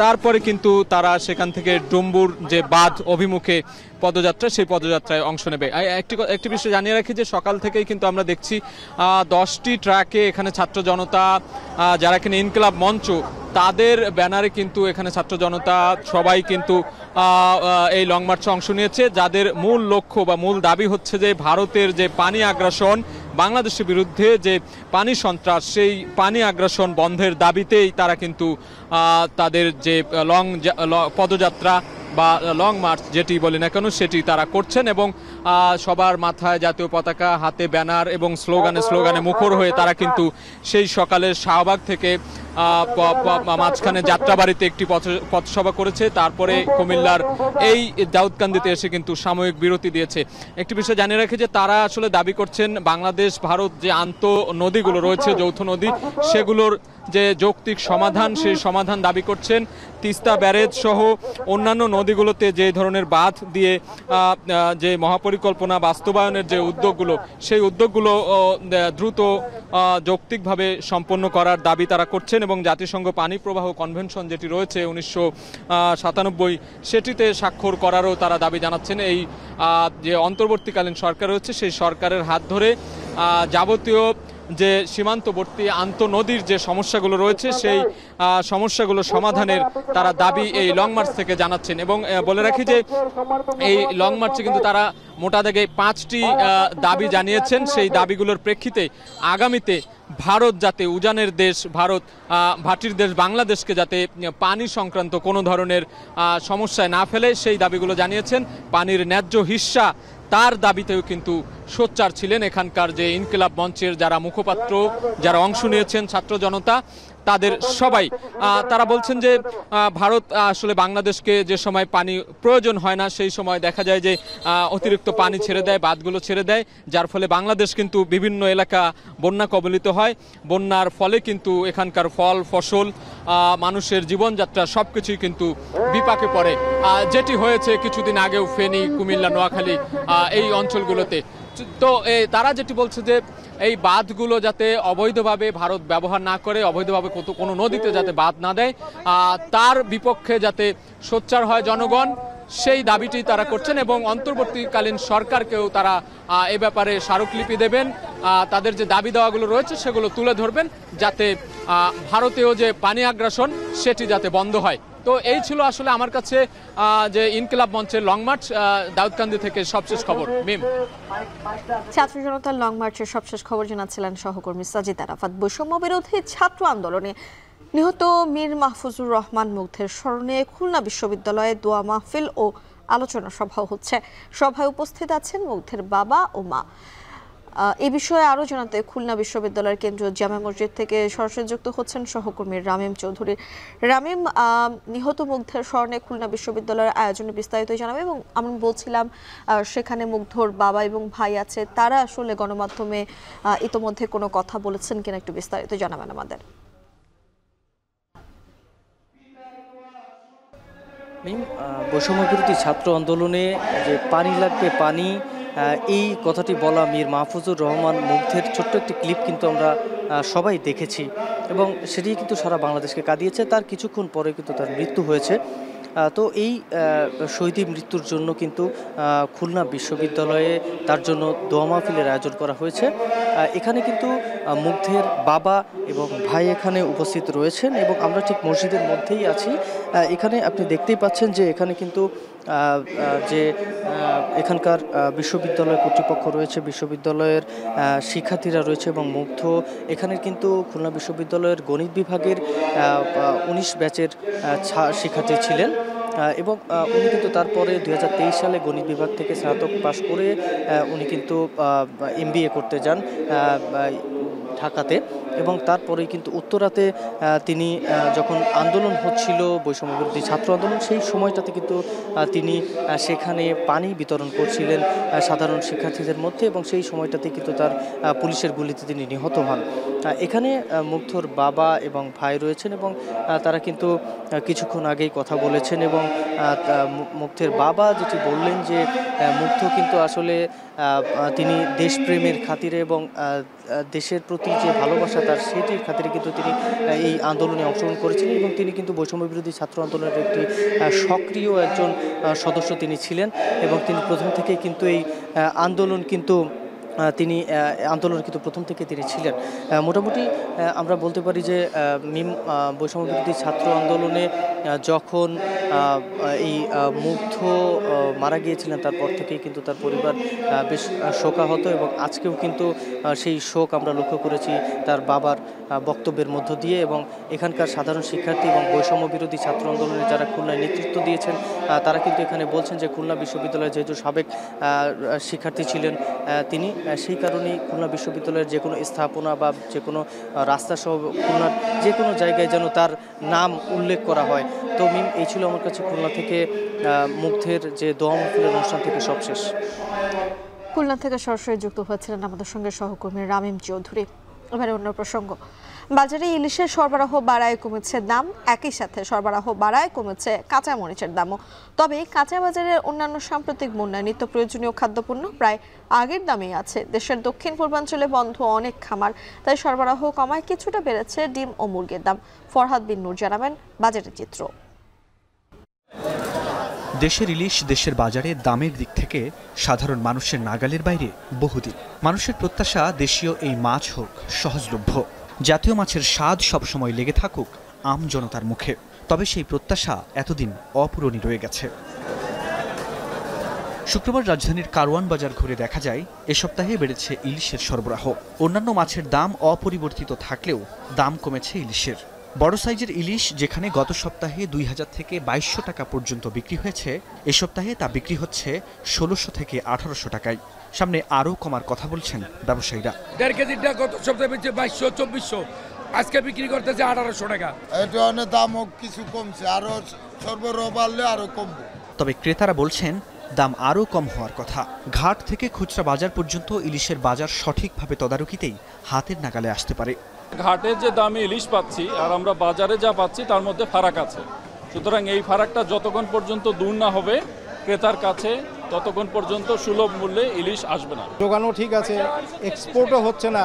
তারপরে কিন্তু তারা সেখান থেকে ডুম্বুর যে বাদ অভিমুখে পদযাত্রা সেই পদযাত্রায় অংশ নেবে একটি একটি বিষয় জানিয়ে রাখি যে সকাল থেকেই কিন্তু আমরা দেখছি দশটি ট্র্যাকে এখানে ছাত্র জনতা যারা এখানে ইনকলাব মঞ্চ তাদের ব্যানারে কিন্তু এখানে ছাত্র জনতা সবাই কিন্তু এই লং মার্চে অংশ নিয়েছে যাদের মূল লক্ষ্য বা মূল দাবি হচ্ছে যে ভারতের যে পানি আগ্রাসন বাংলাদেশের বিরুদ্ধে যে পানি সন্ত্রাস সেই পানি আগ্রাসন বন্ধের দাবিতেই তারা কিন্তু তাদের যে লং পদযাত্রা বা লং মার্চ যেটি বলি না কেন সেটি তারা করছেন এবং সবার মাথায় জাতীয় পতাকা হাতে ব্যানার এবং স্লোগানে স্লোগানে মুখর হয়ে তারা কিন্তু সেই সকালের শাহবাগ থেকে মাঝখানে যাত্রাবাড়িতে একটি পথসভা করেছে তারপরে কুমিল্লার এই দাউদকান্দিতে এসে কিন্তু সাময়িক বিরতি দিয়েছে একটি বিষয় জানিয়ে রাখে যে তারা আসলে দাবি করছেন বাংলাদেশ ভারত যে আন্ত নদীগুলো রয়েছে যৌথ নদী সেগুলোর যে যৌক্তিক সমাধান সেই সমাধান দাবি করছেন তিস্তা ব্যারেজ সহ অন্যান্য নদীগুলোতে যে ধরনের বাঁধ দিয়ে যে মহাপরি পরিকল্পনা বাস্তবায়নের যে উদ্যোগগুলো সেই উদ্যোগগুলো দ্রুত যৌক্তিকভাবে সম্পন্ন করার দাবি তারা করছেন এবং জাতিসংঘ পানি প্রবাহ কনভেনশন যেটি রয়েছে উনিশশো সাতানব্বই সেটিতে স্বাক্ষর করারও তারা দাবি জানাচ্ছেন এই যে অন্তর্বর্তীকালীন সরকার রয়েছে সেই সরকারের হাত ধরে যাবতীয় যে সীমান্তবর্তী আন্তনদীর যে সমস্যাগুলো রয়েছে সেই সমস্যাগুলো সমাধানের তারা দাবি এই লং মার্চ থেকে জানাচ্ছেন এবং বলে রাখি যে এই লং মার্চে কিন্তু তারা মোটা দাগে পাঁচটি দাবি জানিয়েছেন সেই দাবিগুলোর প্রেক্ষিতে আগামীতে ভারত যাতে উজানের দেশ ভারত ভাটির দেশ বাংলাদেশকে যাতে পানি সংক্রান্ত কোনো ধরনের সমস্যায় না ফেলে সেই দাবিগুলো জানিয়েছেন পানির ন্যায্য হিস্সা তার দাবিতেও কিন্তু সোচ্চার ছিলেন এখানকার যে ইনকিলাব মঞ্চের যারা মুখপাত্র যারা অংশ নিয়েছেন ছাত্র জনতা তাদের সবাই তারা বলছেন যে ভারত আসলে বাংলাদেশকে যে সময় পানি প্রয়োজন হয় না সেই সময় দেখা যায় যে অতিরিক্ত পানি ছেড়ে দেয় বাঁধগুলো ছেড়ে দেয় যার ফলে বাংলাদেশ কিন্তু বিভিন্ন এলাকা বন্যা কবলিত হয় বন্যার ফলে কিন্তু এখানকার ফল ফসল মানুষের জীবনযাত্রা সব কিছুই কিন্তু বিপাকে পড়ে যেটি হয়েছে কিছুদিন আগেও ফেনী কুমিল্লা নোয়াখালী এই অঞ্চলগুলোতে তো তারা যেটি বলছে যে এই বাঁধগুলো যাতে অবৈধভাবে ভারত ব্যবহার না করে অবৈধভাবে কত কোনো নদীতে যাতে বাঁধ না দেয় তার বিপক্ষে যাতে সোচ্চার হয় জনগণ সেই দাবিটি তারা করছেন এবং অন্তর্বর্তীকালীন সরকারকেও তারা এ ব্যাপারে স্মারকলিপি দেবেন তাদের যে দাবি দেওয়াগুলো রয়েছে সেগুলো তুলে ধরবেন যাতে ভারতীয় যে পানি আগ্রাসন সেটি যাতে বন্ধ হয় তো এই ছিল আসলে আমার কাছে যে ইনকিলাব মঞ্চের লং মার্চ দাউদকান্দি থেকে সবশেষ খবর মিম ছাত্র জনতার লং মার্চের সবশেষ খবর জানাচ্ছিলেন সহকর্মী সাজিদ আরাফাত বৈষম্য বিরোধী ছাত্র আন্দোলনে নিহত মীর মাহফুজুর রহমান মুগ্ধের স্মরণে খুলনা বিশ্ববিদ্যালয়ে দোয়া মাহফিল ও আলোচনা সভা হচ্ছে সভায় উপস্থিত আছেন মুগ্ধের বাবা ও মা এ বিষয়ে আরও জানাতে খুলনা বিশ্ববিদ্যালয়ের কেন্দ্রীয় জামা মসজিদ থেকে সরাসরি যুক্ত হচ্ছেন সহকর্মী রামিম চৌধুরী রামিম নিহত মুগ্ধের স্মরণে খুলনা বিশ্ববিদ্যালয়ের আয়োজনে বিস্তারিত জানাবে এবং আমি বলছিলাম সেখানে মুগ্ধর বাবা এবং ভাই আছে তারা আসলে গণমাধ্যমে ইতোমধ্যে কোনো কথা বলেছেন কিনা একটু বিস্তারিত জানাবেন আমাদের বৈষম্য ছাত্র আন্দোলনে যে পানি লাগবে পানি এই কথাটি বলা মীর মাহফুজুর রহমান মুগ্ধের ছোট্ট একটি ক্লিপ কিন্তু আমরা সবাই দেখেছি এবং সেটি কিন্তু সারা বাংলাদেশকে কাঁদিয়েছে তার কিছুক্ষণ পরে কিন্তু তার মৃত্যু হয়েছে তো এই শহীদী মৃত্যুর জন্য কিন্তু খুলনা বিশ্ববিদ্যালয়ে তার জন্য দোয়া মাহফিলের আয়োজন করা হয়েছে এখানে কিন্তু মুগ্ধের বাবা এবং ভাই এখানে উপস্থিত রয়েছেন এবং আমরা ঠিক মসজিদের মধ্যেই আছি এখানে আপনি দেখতেই পাচ্ছেন যে এখানে কিন্তু যে এখানকার বিশ্ববিদ্যালয় কর্তৃপক্ষ রয়েছে বিশ্ববিদ্যালয়ের শিক্ষার্থীরা রয়েছে এবং মুগ্ধ এখানের কিন্তু খুলনা বিশ্ববিদ্যালয়ের গণিত বিভাগের উনিশ ব্যাচের শিক্ষার্থী ছিলেন এবং উনি কিন্তু তারপরে দু সালে গণিত বিভাগ থেকে স্নাতক পাশ করে উনি কিন্তু এমবিএ করতে যান ঢাকাতে এবং তারপরেই কিন্তু উত্তরাতে তিনি যখন আন্দোলন হচ্ছিল বিরোধী ছাত্র আন্দোলন সেই সময়টাতে কিন্তু তিনি সেখানে পানি বিতরণ করছিলেন সাধারণ শিক্ষার্থীদের মধ্যে এবং সেই সময়টাতে কিন্তু তার পুলিশের গুলিতে তিনি নিহত হন এখানে মুগ্ধর বাবা এবং ভাই রয়েছেন এবং তারা কিন্তু কিছুক্ষণ আগেই কথা বলেছেন এবং মুগ্ধের বাবা যেটি বললেন যে মুগ্ধ কিন্তু আসলে তিনি দেশপ্রেমের খাতিরে এবং দেশের প্রতি যে ভালোবাসা তার সেটির খাতিরে কিন্তু তিনি এই আন্দোলনে অংশগ্রহণ করেছিলেন এবং তিনি কিন্তু বৈষম্য বিরোধী ছাত্র আন্দোলনের একটি সক্রিয় একজন সদস্য তিনি ছিলেন এবং তিনি প্রথম থেকেই কিন্তু এই আন্দোলন কিন্তু তিনি আন্দোলনের কিন্তু প্রথম থেকে তিনি ছিলেন মোটামুটি আমরা বলতে পারি যে মিম বৈষম্যবিরোধী ছাত্র আন্দোলনে যখন এই মুগ্ধ মারা গিয়েছিলেন তারপর থেকেই কিন্তু তার পরিবার বেশ শোকাহত এবং আজকেও কিন্তু সেই শোক আমরা লক্ষ্য করেছি তার বাবার বক্তব্যের মধ্য দিয়ে এবং এখানকার সাধারণ শিক্ষার্থী এবং বৈষম্য বিরোধী ছাত্র আন্দোলনে যারা খুলনায় নেতৃত্ব দিয়েছেন তারা কিন্তু এখানে বলছেন যে খুলনা বিশ্ববিদ্যালয়ে যেহেতু সাবেক শিক্ষার্থী ছিলেন তিনি সেই কারণেই খুলনা বিশ্ববিদ্যালয়ের যে কোনো স্থাপনা বা যে কোনো রাস্তাসহ খুলনার যে কোনো জায়গায় যেন তার নাম উল্লেখ করা হয় তো মিম এই ছিল আমার কাছে খুলনা থেকে মুগ্ধের যে দোয়া মহফিলের অনুষ্ঠান থেকে সবশেষ খুলনা থেকে সরাসরি যুক্ত হয়েছিলেন আমাদের সঙ্গে সহকর্মী রামিম চৌধুরী এবারে অন্য প্রসঙ্গ বাজারে ইলিশের সরবরাহ বাড়ায় কমেছে দাম একই সাথে সরবরাহ বাড়ায় কমেছে কাঁচা মরিচের দামও তবে কাঁচা বাজারের অন্যান্য সাম্প্রতিক মূল্যায় নিত্য প্রয়োজনীয় খাদ্যপণ্য প্রায় আগের দামেই আছে দেশের দক্ষিণ পূর্বাঞ্চলে বন্ধ অনেক খামার তাই সরবরাহ কমায় কিছুটা বেড়েছে ডিম ও মুরগির দাম ফরহাদ বিন নূর জানাবেন বাজারের চিত্র দেশের ইলিশ দেশের বাজারে দামের দিক থেকে সাধারণ মানুষের নাগালের বাইরে বহুদিন মানুষের প্রত্যাশা দেশীয় এই মাছ হোক সহজলভ্য জাতীয় মাছের স্বাদ সবসময় লেগে থাকুক আম জনতার মুখে তবে সেই প্রত্যাশা এতদিন অপূরণই রয়ে গেছে শুক্রবার রাজধানীর কারওয়ান বাজার ঘুরে দেখা যায় এ সপ্তাহে বেড়েছে ইলিশের সরবরাহ অন্যান্য মাছের দাম অপরিবর্তিত থাকলেও দাম কমেছে ইলিশের বড় সাইজের ইলিশ যেখানে গত সপ্তাহে দুই হাজার থেকে বাইশশো টাকা পর্যন্ত বিক্রি হয়েছে এ সপ্তাহে তা বিক্রি হচ্ছে ষোলোশো থেকে আঠারোশো টাকায় সামনে আরও কমার কথা বলছেন ব্যবসায়ীরা দেড় কেজিটা গত সপ্তাহে বেঁচে বাইশশো চব্বিশশো আজকে বিক্রি করতেছে আঠারোশো টাকা এটা অনেক দাম কিছু কমছে আরও সরবরাহ বাড়লে আরও কমবে তবে ক্রেতারা বলছেন দাম আরও কম হওয়ার কথা ঘাট থেকে খুচরা বাজার পর্যন্ত ইলিশের বাজার সঠিকভাবে তদারকিতেই হাতের নাগালে আসতে পারে ঘাটে যে দামে ইলিশ পাচ্ছি আর আমরা বাজারে যা পাচ্ছি তার মধ্যে ফারাক আছে সুতরাং এই ফারাকটা যতক্ষণ পর্যন্ত দূর না হবে ক্রেতার কাছে ততক্ষণ পর্যন্ত সুলভ মূল্যে ইলিশ আসবে না যোগানও ঠিক আছে এক্সপোর্টও হচ্ছে না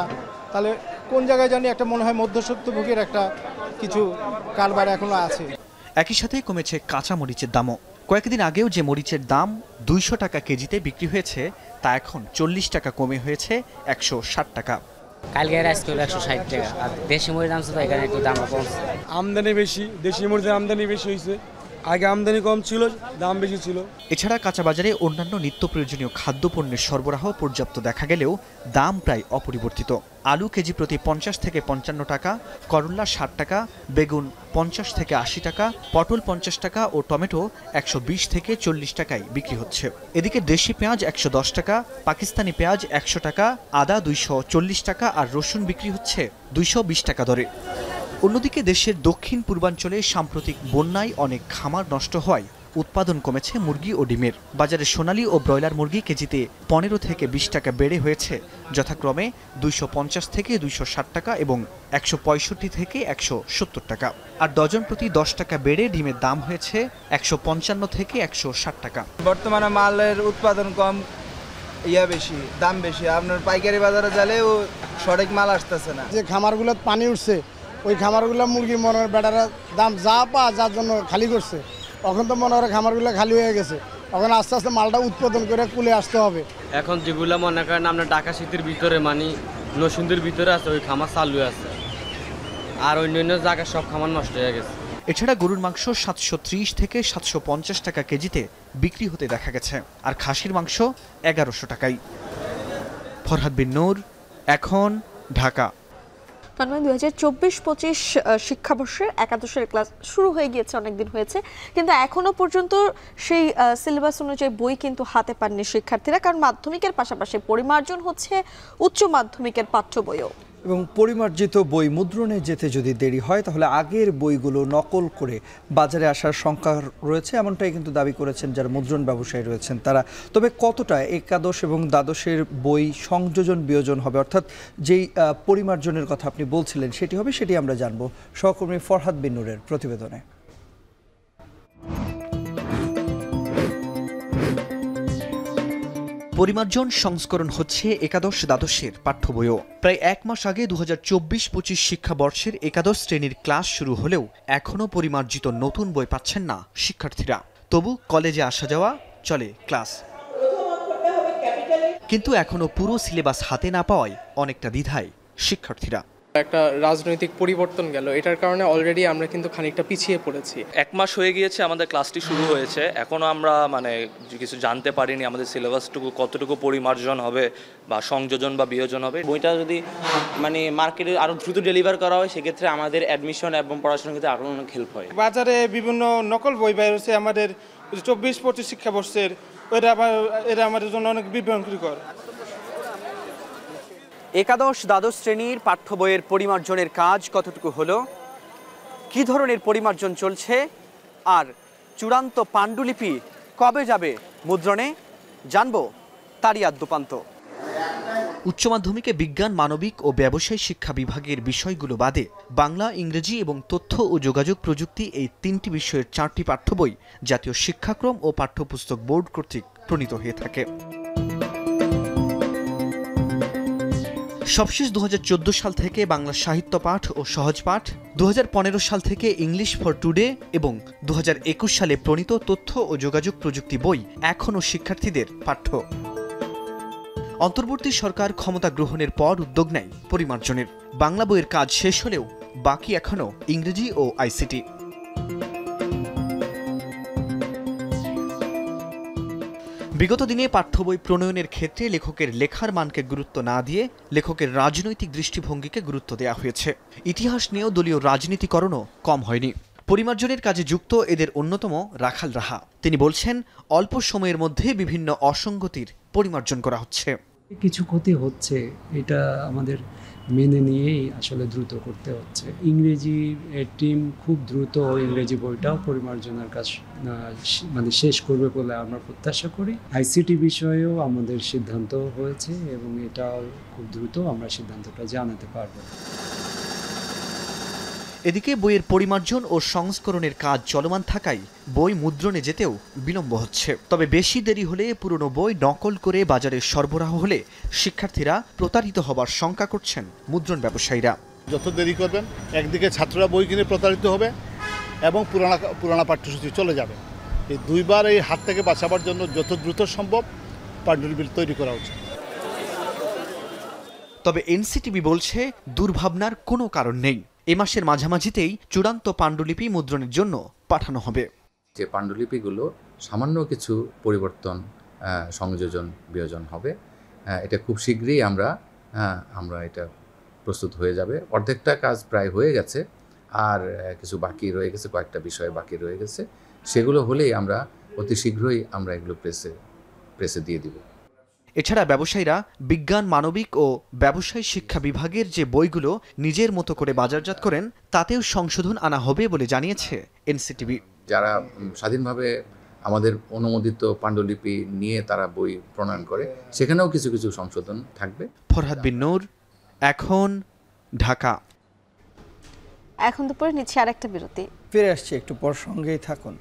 তাহলে কোন জায়গায় জানি একটা মনে হয় মধ্যসত্যভোগীর একটা কিছু কারবার এখনও আছে একই সাথে কমেছে কাঁচা মরিচের দামও কয়েকদিন আগেও যে মরিচের দাম দুইশো টাকা কেজিতে বিক্রি হয়েছে তা এখন চল্লিশ টাকা কমে হয়েছে একশো টাকা কালকে রাইস কিলো একশো ষাট টাকা আর দেশি মুড়ির দাম শুধু এখানে একটু দাম কমছে আমদানি বেশি দেশি মুড়ির আমদানি বেশি হয়েছে আগে আমদানি কম ছিল দাম বেশি ছিল এছাড়া কাঁচাবাজারে অন্যান্য নিত্য প্রয়োজনীয় খাদ্যপণ্যের সরবরাহ পর্যাপ্ত দেখা গেলেও দাম প্রায় অপরিবর্তিত আলু কেজি প্রতি পঞ্চাশ থেকে পঞ্চান্ন টাকা করল্লা ষাট টাকা বেগুন পঞ্চাশ থেকে আশি টাকা পটল পঞ্চাশ টাকা ও টমেটো একশো বিশ থেকে চল্লিশ টাকায় বিক্রি হচ্ছে এদিকে দেশি পেঁয়াজ একশো দশ টাকা পাকিস্তানি পেঁয়াজ একশো টাকা আদা দুইশো চল্লিশ টাকা আর রসুন বিক্রি হচ্ছে দুইশো বিশ টাকা দরে অন্যদিকে দেশের দক্ষিণ পূর্বাঞ্চলে সাম্প্রতিক বন্যায় অনেক খামার নষ্ট হওয়ায় উৎপাদন কমেছে মুরগি ও ডিমের বাজারে সোনালি ও ব্রয়লার মুরগি কেজিতে পনেরো থেকে বিশ টাকা বেড়ে হয়েছে যথাক্রমে দুইশো থেকে দুইশো টাকা এবং একশো থেকে একশো টাকা আর ডজন প্রতি দশ টাকা বেড়ে ডিমের দাম হয়েছে একশো পঞ্চান্ন থেকে একশো টাকা বর্তমানে মালের উৎপাদন কম ইয়া বেশি দাম বেশি আপনার পাইকারি বাজারে গেলেও সঠিক মাল আসতেছে না যে খামারগুলো পানি উঠছে ওই খামারগুলো মুরগি মনে হয় ব্যাটার দাম যা পা যার জন্য খালি করছে তখন তো মনে হয় খামারগুলো খালি হয়ে গেছে তখন আস্তে আস্তে মালটা উৎপাদন করে কুলে আসতে হবে এখন যেগুলো মনে করেন আমরা ঢাকা সিটির ভিতরে মানি নসুন্দির ভিতরে আছে ওই খামার চালু আছে আর অন্যান্য জায়গায় সব খামার নষ্ট হয়ে গেছে এছাড়া গরুর মাংস সাতশো থেকে সাতশো টাকা কেজিতে বিক্রি হতে দেখা গেছে আর খাসির মাংস এগারোশো টাকাই ফরহাদ বিন নূর এখন ঢাকা তার মানে দু হাজার চব্বিশ পঁচিশ শিক্ষাবর্ষের একাদশের ক্লাস শুরু হয়ে গিয়েছে অনেকদিন হয়েছে কিন্তু এখনো পর্যন্ত সেই সিলেবাস অনুযায়ী বই কিন্তু হাতে পাননি শিক্ষার্থীরা কারণ মাধ্যমিকের পাশাপাশি পরিমার্জন হচ্ছে উচ্চ মাধ্যমিকের পাঠ্য বইও এবং পরিমার্জিত বই মুদ্রণে যেতে যদি দেরি হয় তাহলে আগের বইগুলো নকল করে বাজারে আসার শঙ্কা রয়েছে এমনটাই কিন্তু দাবি করেছেন যারা মুদ্রণ ব্যবসায়ী রয়েছেন তারা তবে কতটা একাদশ এবং দ্বাদশের বই সংযোজন বিয়োজন হবে অর্থাৎ যেই পরিমার্জনের কথা আপনি বলছিলেন সেটি হবে সেটি আমরা জানব সহকর্মী ফরহাদ বিন প্রতিবেদনে পরিমার্জন সংস্করণ হচ্ছে একাদশ দ্বাদশের পাঠ্য বইও প্রায় এক মাস আগে দু হাজার চব্বিশ পঁচিশ শিক্ষাবর্ষের একাদশ শ্রেণীর ক্লাস শুরু হলেও এখনও পরিমার্জিত নতুন বই পাচ্ছেন না শিক্ষার্থীরা তবু কলেজে আসা যাওয়া চলে ক্লাস কিন্তু এখনও পুরো সিলেবাস হাতে না পাওয়ায় অনেকটা দ্বিধায় শিক্ষার্থীরা একটা রাজনৈতিক পরিবর্তন গেল এটার কারণে অলরেডি আমরা কিন্তু খানিকটা পিছিয়ে পড়েছি এক মাস হয়ে গিয়েছে আমাদের ক্লাসটি শুরু হয়েছে এখনও আমরা মানে কিছু জানতে পারিনি আমাদের সিলেবাসটুকু কতটুকু পরিমার্জন হবে বা সংযোজন বা বিয়োজন হবে বইটা যদি মানে মার্কেটে আরও দ্রুত ডেলিভার করা হয় সেক্ষেত্রে আমাদের অ্যাডমিশন এবং পড়াশোনার ক্ষেত্রে আরও অনেক হেল্প হয় বাজারে বিভিন্ন নকল বই বাইর হচ্ছে আমাদের চব্বিশ পঁচিশ শিক্ষাবর্ষের এটা এটা আমাদের জন্য অনেক বিভ্রান্তিকর একাদশ দ্বাদশ শ্রেণীর পাঠ্য বইয়ের পরিমার্জনের কাজ কতটুকু হলো কি ধরনের পরিমার্জন চলছে আর চূড়ান্ত পাণ্ডুলিপি কবে যাবে মুদ্রণে জানব তারই আদ্যপান্ত উচ্চ মাধ্যমিকে বিজ্ঞান মানবিক ও ব্যবসায় শিক্ষা বিভাগের বিষয়গুলো বাদে বাংলা ইংরেজি এবং তথ্য ও যোগাযোগ প্রযুক্তি এই তিনটি বিষয়ের চারটি পাঠ্য বই জাতীয় শিক্ষাক্রম ও পাঠ্যপুস্তক বোর্ড কর্তৃক প্রণীত হয়ে থাকে সবশেষ দু সাল থেকে বাংলা সাহিত্য পাঠ ও সহজ পাঠ দু সাল থেকে ইংলিশ ফর টুডে এবং দু সালে প্রণীত তথ্য ও যোগাযোগ প্রযুক্তি বই এখনও শিক্ষার্থীদের পাঠ্য অন্তর্বর্তী সরকার ক্ষমতা গ্রহণের পর উদ্যোগ নেয় পরিমার্জনের বাংলা বইয়ের কাজ শেষ হলেও বাকি এখনও ইংরেজি ও আইসিটি বিগত দিনে পাঠ্য বই প্রণয়নের ক্ষেত্রে লেখকের লেখার মানকে গুরুত্ব না দিয়ে লেখকের রাজনৈতিক দৃষ্টিভঙ্গিকে গুরুত্ব দেওয়া হয়েছে ইতিহাস নিয়েও দলীয় রাজনীতিকরণও কম হয়নি পরিমার্জনের কাজে যুক্ত এদের অন্যতম রাখাল রাহা তিনি বলছেন অল্প সময়ের মধ্যে বিভিন্ন অসঙ্গতির পরিমার্জন করা হচ্ছে কিছু ক্ষতি হচ্ছে এটা আমাদের মেনে নিয়েই আসলে দ্রুত করতে হচ্ছে ইংরেজি টিম খুব দ্রুত ইংরেজি বইটাও পরিমার্জনার কাজ মানে শেষ করবে বলে আমরা প্রত্যাশা করি আইসিটি বিষয়েও আমাদের সিদ্ধান্ত হয়েছে এবং এটাও খুব দ্রুত আমরা সিদ্ধান্তটা জানাতে পারবো এদিকে বইয়ের পরিমার্জন ও সংস্করণের কাজ চলমান থাকায় বই মুদ্রণে যেতেও বিলম্ব হচ্ছে তবে বেশি দেরি হলে পুরনো বই নকল করে বাজারে সরবরাহ হলে শিক্ষার্থীরা প্রতারিত হবার শঙ্কা করছেন মুদ্রণ ব্যবসায়ীরা যত দেরি করবেন একদিকে ছাত্ররা বই কিনে প্রতারিত হবে এবং পুরানা পুরানা পাঠ্যসূচি চলে যাবে এই দুইবার এই হাত থেকে বাঁচাবার জন্য যত দ্রুত সম্ভব পাণ্ডুলিপি তৈরি করা উচিত তবে এনসিটিবি বলছে দুর্ভাবনার কোনো কারণ নেই এ মাসের মাঝামাঝিতেই চূড়ান্ত পাণ্ডুলিপি মুদ্রণের জন্য পাঠানো হবে যে পাণ্ডুলিপিগুলো সামান্য কিছু পরিবর্তন সংযোজন বিয়োজন হবে এটা খুব শীঘ্রই আমরা আমরা এটা প্রস্তুত হয়ে যাবে অর্ধেকটা কাজ প্রায় হয়ে গেছে আর কিছু বাকি রয়ে গেছে কয়েকটা বিষয় বাকি রয়ে গেছে সেগুলো হলেই আমরা অতি শীঘ্রই আমরা এগুলো প্রেসে প্রেসে দিয়ে দিব এছাড়া ব্যবসায়ীরা বিজ্ঞান মানবিক ও ব্যবসায় শিক্ষা বিভাগের যে বইগুলো নিজের মতো করে বাজারজাত করেন তাতেও সংশোধন আনা হবে বলে জানিয়েছে এনসিটিভি যারা স্বাধীনভাবে আমাদের অনুমোদিত পাণ্ডুলিপি নিয়ে তারা বই প্রণয়ন করে সেখানেও কিছু কিছু সংশোধন থাকবে ফরহাদ বিন নূর এখন ঢাকা এখন দুপুরে আর আরেকটা বিরতি ফিরে আসছি একটু পর সঙ্গেই থাকুন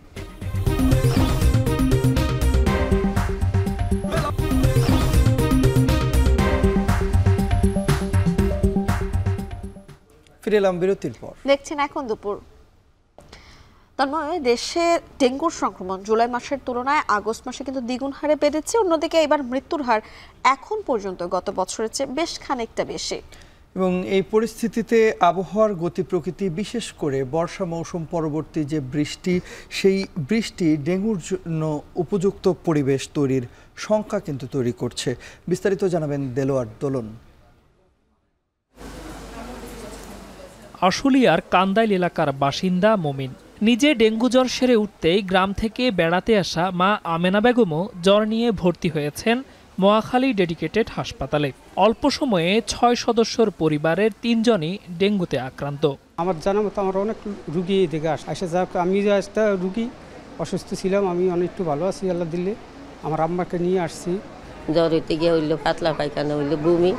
ফিরে এলাম বিরতির পর দেখছেন এখন দুপুর তন্ময় দেশে ডেঙ্গুর সংক্রমণ জুলাই মাসের তুলনায় আগস্ট মাসে কিন্তু দ্বিগুণ হারে বেড়েছে অন্যদিকে এবার মৃত্যুর হার এখন পর্যন্ত গত বছরের চেয়ে বেশ খানিকটা বেশি এবং এই পরিস্থিতিতে আবহাওয়ার গতি প্রকৃতি বিশেষ করে বর্ষা মৌসুম পরবর্তী যে বৃষ্টি সেই বৃষ্টি ডেঙ্গুর জন্য উপযুক্ত পরিবেশ তৈরির শঙ্কা কিন্তু তৈরি করছে বিস্তারিত জানাবেন দেলোয়ার দোলন আশুলিয়ার কান্দাইল এলাকার বাসিন্দা মোমিন নিজে ডেঙ্গু জ্বর সেরে উঠতেই গ্রাম থেকে বেড়াতে আসা মা আমেনা বেগমও জ্বর নিয়ে ভর্তি হয়েছেন মোয়াখালী ডেডিকেটেড হাসপাতালে অল্প সময়ে ছয় সদস্যর পরিবারের তিনজনই ডেঙ্গুতে আক্রান্ত আমার জানা মতো আমার অনেক রুগী এদিকে আস আসে যা আমি একটা রুগী অসুস্থ ছিলাম আমি অনেকটু ভালো আছি আল্লাহ দিল্লি আমার আম্মাকে নিয়ে আসছি জ্বর হইতে গিয়ে হইলো পাতলা পায়খানা হইলো বমি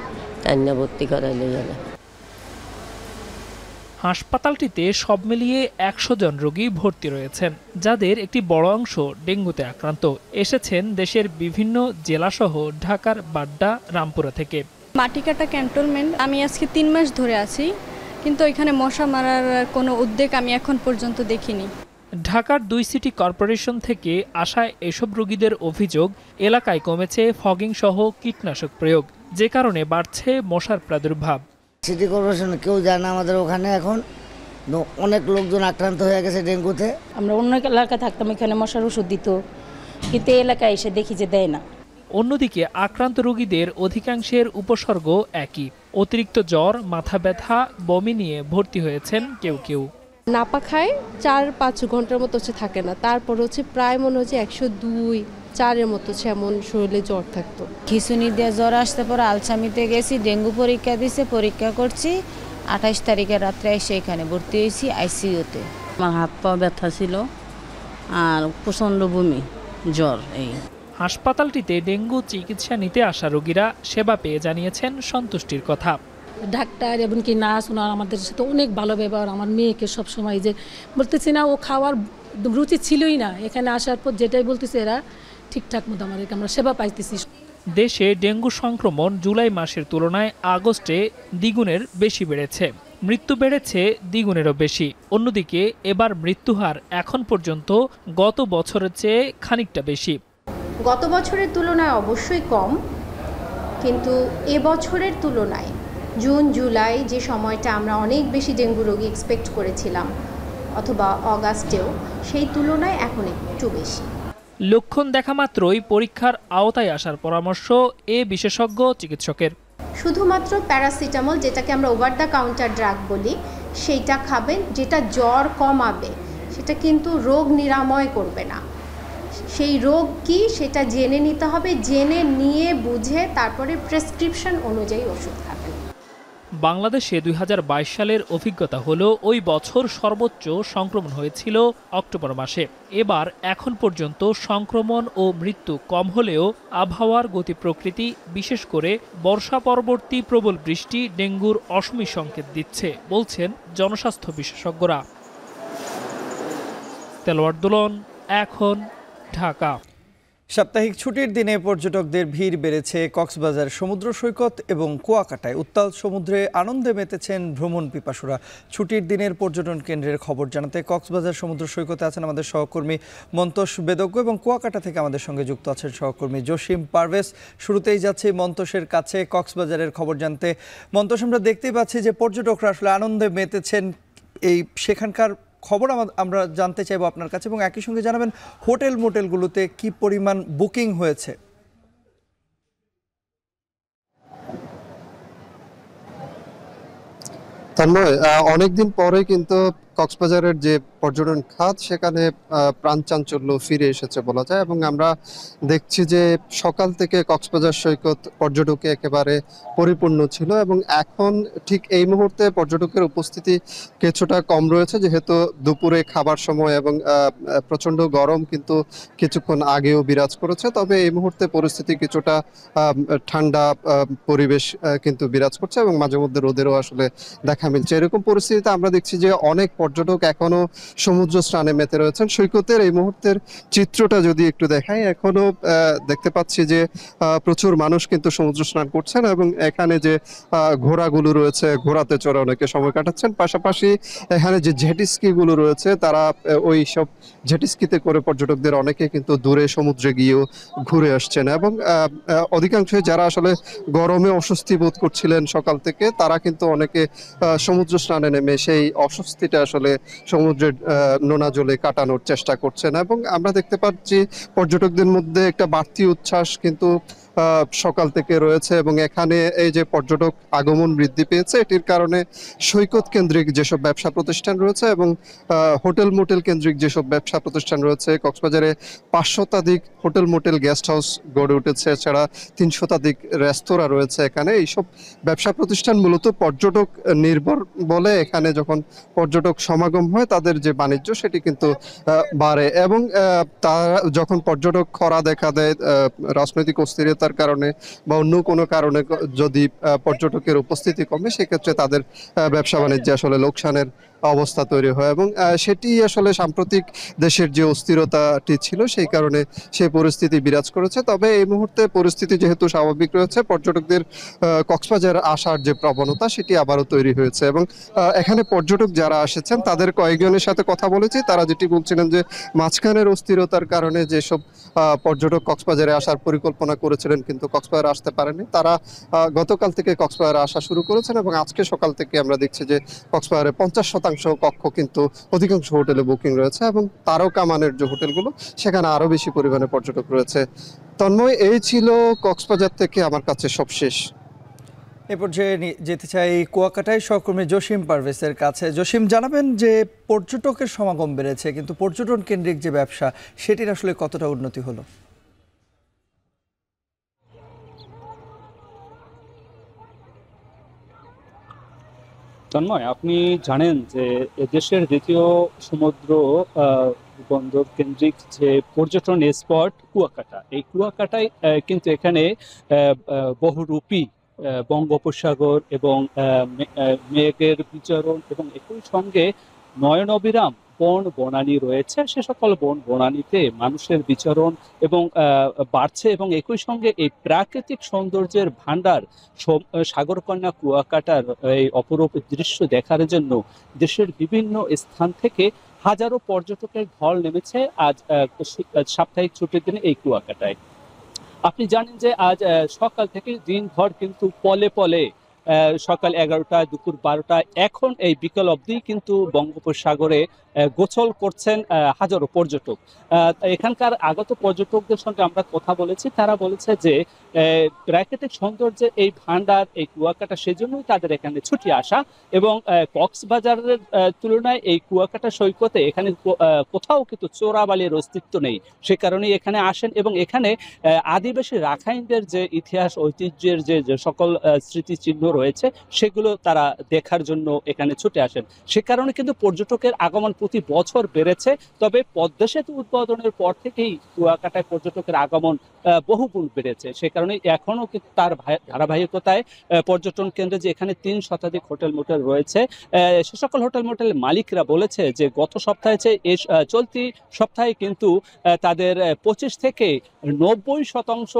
তাই ভর্তি করা গেলে হাসপাতালটিতে সব মিলিয়ে একশো জন রোগী ভর্তি রয়েছেন যাদের একটি বড় অংশ ডেঙ্গুতে আক্রান্ত এসেছেন দেশের বিভিন্ন জেলাসহ ঢাকার বাড্ডা রামপুরা থেকে মাটিকাটা ক্যান্টনমেন্ট আমি আজকে তিন মাস ধরে আছি কিন্তু এখানে মশা মারার কোনো উদ্বেগ আমি এখন পর্যন্ত দেখিনি ঢাকার দুই সিটি কর্পোরেশন থেকে আসা এসব রোগীদের অভিযোগ এলাকায় কমেছে ফগিং সহ কীটনাশক প্রয়োগ যে কারণে বাড়ছে মশার প্রাদুর্ভাব সিটি কর্পোরেশন কেউ যায় না আমাদের ওখানে এখন অনেক লোকজন আক্রান্ত হয়ে গেছে ডেঙ্গুতে আমরা অন্য এলাকায় থাকতাম এখানে মশার ওষুধ দিত কিন্তু এই এলাকায় এসে দেখি যে দেয় না অন্যদিকে আক্রান্ত রোগীদের অধিকাংশের উপসর্গ একই অতিরিক্ত জ্বর মাথা ব্যথা বমি নিয়ে ভর্তি হয়েছেন কেউ কেউ নাপা খায় চার পাঁচ ঘন্টার মতো হচ্ছে থাকে না তারপর হচ্ছে প্রায় মনে হচ্ছে একশো দুই চারের মতো সেমন শরীরে জ্বর থাকতো খিচুনি দিয়ে জ্বর আসতে পরে আলসামিতে গেছি ডেঙ্গু পরীক্ষা দিছে পরীক্ষা করছি আঠাইশ তারিখে রাত্রে এসে এখানে ভর্তি হয়েছি আইসিইউতে আমার হাত পা ব্যথা ছিল আর প্রচণ্ড বমি জ্বর এই হাসপাতালটিতে ডেঙ্গু চিকিৎসা নিতে আসা রোগীরা সেবা পেয়ে জানিয়েছেন সন্তুষ্টির কথা ডাক্তার এমনকি নার্স ওনার আমাদের সাথে অনেক ভালো ব্যবহার আমার মেয়েকে সবসময় যে বলতেছি না ও খাওয়ার রুচি ছিলই না এখানে আসার পর যেটাই বলতেছে এরা ঠিকঠাক মতো আমাদেরকে আমরা সেবা পাইতেছি দেশে ডেঙ্গু সংক্রমণ জুলাই মাসের তুলনায় আগস্টে দ্বিগুণের বেশি বেড়েছে মৃত্যু বেড়েছে দ্বিগুণেরও বেশি অন্যদিকে এবার মৃত্যুহার এখন পর্যন্ত গত বছরের চেয়ে খানিকটা বেশি গত বছরের তুলনায় অবশ্যই কম কিন্তু এবছরের তুলনায় জুন জুলাই যে সময়টা আমরা অনেক বেশি ডেঙ্গু রোগী এক্সপেক্ট করেছিলাম অথবা অগাস্টেও সেই তুলনায় এখন একটু বেশি লক্ষণ দেখা মাত্রই পরীক্ষার আওতায় আসার পরামর্শ এ বিশেষজ্ঞ চিকিৎসকের শুধুমাত্র প্যারাসিটামল যেটাকে আমরা ওভার দ্য কাউন্টার ড্রাগ বলি সেইটা খাবেন যেটা জ্বর কমাবে সেটা কিন্তু রোগ নিরাময় করবে না সেই রোগ কি সেটা জেনে নিতে হবে জেনে নিয়ে বুঝে তারপরে প্রেসক্রিপশন অনুযায়ী ওষুধ খাবে বাংলাদেশে দুই সালের অভিজ্ঞতা হলো ওই বছর সর্বোচ্চ সংক্রমণ হয়েছিল অক্টোবর মাসে এবার এখন পর্যন্ত সংক্রমণ ও মৃত্যু কম হলেও আবহাওয়ার গতি প্রকৃতি বিশেষ করে বর্ষা পরবর্তী প্রবল বৃষ্টি ডেঙ্গুর অসমী সংকেত দিচ্ছে বলছেন জনস্বাস্থ্য বিশেষজ্ঞরা তেলোয়ার দোলন এখন ঢাকা সাপ্তাহিক ছুটির দিনে পর্যটকদের ভিড় বেড়েছে কক্সবাজার সমুদ্র সৈকত এবং কুয়াকাটায় উত্তাল সমুদ্রে আনন্দে মেতেছেন ভ্রমণ পিপাসুরা ছুটির দিনের পর্যটন কেন্দ্রের খবর জানাতে কক্সবাজার সমুদ্র সৈকতে আছেন আমাদের সহকর্মী মন্তোষ বেদজ্ঞ এবং কুয়াকাটা থেকে আমাদের সঙ্গে যুক্ত আছেন সহকর্মী জসিম পারভেজ শুরুতেই যাচ্ছে মন্তোষের কাছে কক্সবাজারের খবর জানতে মন্তোষ আমরা দেখতেই পাচ্ছি যে পর্যটকরা আসলে আনন্দে মেতেছেন এই সেখানকার খবর আমরা জানতে চাইব আপনার কাছে এবং একই সঙ্গে জানাবেন হোটেল মোটেলগুলোতে কি পরিমাণ বুকিং হয়েছে তন্ময় অনেকদিন পরে কিন্তু কক্সবাজারের যে পর্যটন খাত সেখানে প্রাণ চাঞ্চল্য ফিরে এসেছে বলা যায় এবং আমরা দেখছি যে সকাল থেকে কক্সবাজার সৈকত পর্যটকে একেবারে পরিপূর্ণ ছিল এবং এখন ঠিক এই মুহূর্তে পর্যটকের উপস্থিতি কিছুটা কম রয়েছে যেহেতু দুপুরে খাবার সময় এবং প্রচণ্ড গরম কিন্তু কিছুক্ষণ আগেও বিরাজ করেছে তবে এই মুহূর্তে পরিস্থিতি কিছুটা ঠান্ডা পরিবেশ কিন্তু বিরাজ করছে এবং মাঝে মধ্যে রোদেরও আসলে দেখা মিলছে এরকম পরিস্থিতিতে আমরা দেখছি যে অনেক পর্যটক এখনো সমুদ্র স্নানে মেতে রয়েছেন সৈকতের এই মুহূর্তের চিত্রটা যদি একটু দেখাই এখনো দেখতে পাচ্ছি যে প্রচুর মানুষ কিন্তু সমুদ্র স্নান করছেন এবং এখানে যে ঘোড়াগুলো রয়েছে ঘোড়াতে চড়ে অনেকে সময় কাটাচ্ছেন পাশাপাশি এখানে যে জেটিস্কিগুলো রয়েছে তারা ওই সব জেটিস্কিতে করে পর্যটকদের অনেকে কিন্তু দূরে সমুদ্রে গিয়েও ঘুরে আসছেন এবং অধিকাংশই যারা আসলে গরমে অস্বস্তি বোধ করছিলেন সকাল থেকে তারা কিন্তু অনেকে সমুদ্র স্নানে নেমে সেই অস্বস্তিটা আসলে সমুদ্রের নোনা জলে কাটানোর চেষ্টা করছেন এবং আমরা দেখতে পাচ্ছি পর্যটকদের মধ্যে একটা বাড়তি উচ্ছ্বাস কিন্তু সকাল থেকে রয়েছে এবং এখানে এই যে পর্যটক আগমন বৃদ্ধি পেয়েছে এটির কারণে সৈকত কেন্দ্রিক যেসব ব্যবসা প্রতিষ্ঠান রয়েছে এবং হোটেল মোটেল কেন্দ্রিক যেসব ব্যবসা প্রতিষ্ঠান রয়েছে কক্সবাজারে পাঁচ শতাধিক হোটেল মোটেল গেস্ট হাউস গড়ে উঠেছে এছাড়া তিনশতাধিক রেস্তোরাঁ রয়েছে এখানে এইসব ব্যবসা প্রতিষ্ঠান মূলত পর্যটক নির্ভর বলে এখানে যখন পর্যটক সমাগম হয় তাদের যে বাণিজ্য সেটি কিন্তু বাড়ে এবং তারা যখন পর্যটক খরা দেখা দেয় রাজনৈতিক অস্থিরতা ব্যস্ততার কারণে বা অন্য কোনো কারণে যদি পর্যটকের উপস্থিতি কমে সেক্ষেত্রে তাদের ব্যবসা বাণিজ্যে আসলে লোকসানের অবস্থা তৈরি হয় এবং সেটি আসলে সাম্প্রতিক দেশের যে অস্থিরতাটি ছিল সেই কারণে সেই পরিস্থিতি বিরাজ করেছে তবে এই মুহূর্তে পরিস্থিতি যেহেতু স্বাভাবিক রয়েছে পর্যটকদের কক্সবাজার আসার যে প্রবণতা সেটি আবারও তৈরি হয়েছে এবং এখানে পর্যটক যারা এসেছেন তাদের কয়েকজনের সাথে কথা বলেছি তারা যেটি বলছিলেন যে মাঝখানের অস্থিরতার কারণে যেসব পর্যটক কক্সবাজারে আসার পরিকল্পনা করেছিলেন কিন্তু কক্সবাজার আসতে পারেনি তারা গতকাল থেকে কক্সবাজারে আসা শুরু করেছেন এবং আজকে সকাল থেকে আমরা দেখছি যে কক্সবাজারে পঞ্চাশ শতাংশ শতাংশ কক্ষ কিন্তু অধিকাংশ হোটেলে বুকিং রয়েছে এবং তারকা মানের যে হোটেলগুলো সেখানে আরও বেশি পরিমাণে পর্যটক রয়েছে তন্ময় এই ছিল কক্সবাজার থেকে আমার কাছে সব শেষ এ পর্যায়ে যেতে চাই কুয়াকাটায় সহকর্মী জসিম পারভেসের কাছে জসিম জানাবেন যে পর্যটকের সমাগম বেড়েছে কিন্তু পর্যটন কেন্দ্রিক যে ব্যবসা সেটির আসলে কতটা উন্নতি হলো তন্ময় আপনি জানেন যে এদেশের দ্বিতীয় সমুদ্র বন্দর কেন্দ্রিক যে পর্যটন স্পট কুয়াকাটা এই কুয়াকাটায় কিন্তু এখানে বহুরূপী বঙ্গোপসাগর এবং মেঘের বিচরণ এবং একই সঙ্গে নয়নবিরাম বন বনানি রয়েছে সে সকল বন বনানিতে মানুষের বিচরণ এবং বাড়ছে এবং একই সঙ্গে এই প্রাকৃতিক সৌন্দর্যের ভাণ্ডার সাগরকন্যা কুয়াকাটার এই অপরূপ দৃশ্য দেখার জন্য দেশের বিভিন্ন স্থান থেকে হাজারো পর্যটকের ঢল নেমেছে আজ সাপ্তাহিক ছুটির দিনে এই কুয়াকাটায় আপনি জানেন যে আজ সকাল থেকে দিনভর কিন্তু পলে পলে সকাল এগারোটা দুপুর বারোটা এখন এই বিকেল অবধি কিন্তু বঙ্গোপসাগরে গোছল করছেন হাজারো পর্যটক এখানকার আগত পর্যটকদের সঙ্গে আমরা কথা বলেছি তারা বলেছে যে প্রাকৃতিক সৌন্দর্যের এই ভান্ডার এই কুয়াকাটা সেজন্যই তাদের এখানে ছুটি আসা এবং কক্সবাজারের তুলনায় এই কুয়াকাটা সৈকতে এখানে কোথাও কিন্তু চোরাবালির অস্তিত্ব নেই সে কারণেই এখানে আসেন এবং এখানে আদিবাসী রাখাইনদের যে ইতিহাস ঐতিহ্যের যে সকল স্মৃতিচিহ্ন রয়েছে সেগুলো তারা দেখার জন্য এখানে ছুটে আসেন সে কারণে কিন্তু পর্যটকের আগমন প্রতি বছর বেড়েছে তবে পদ্মা সেতু উদ্বোধনের পর থেকেই কুয়াকাটায় পর্যটকের আগমন বহুগুণ বেড়েছে সে কারণে এখনও কিন্তু তার ধারাবাহিকতায় পর্যটন কেন্দ্রে যে এখানে তিন শতাধিক হোটেল মোটেল রয়েছে সে সকল হোটেল মোটেলের মালিকরা বলেছে যে গত সপ্তাহে এ চলতি সপ্তাহে কিন্তু তাদের পঁচিশ থেকে নব্বই শতাংশ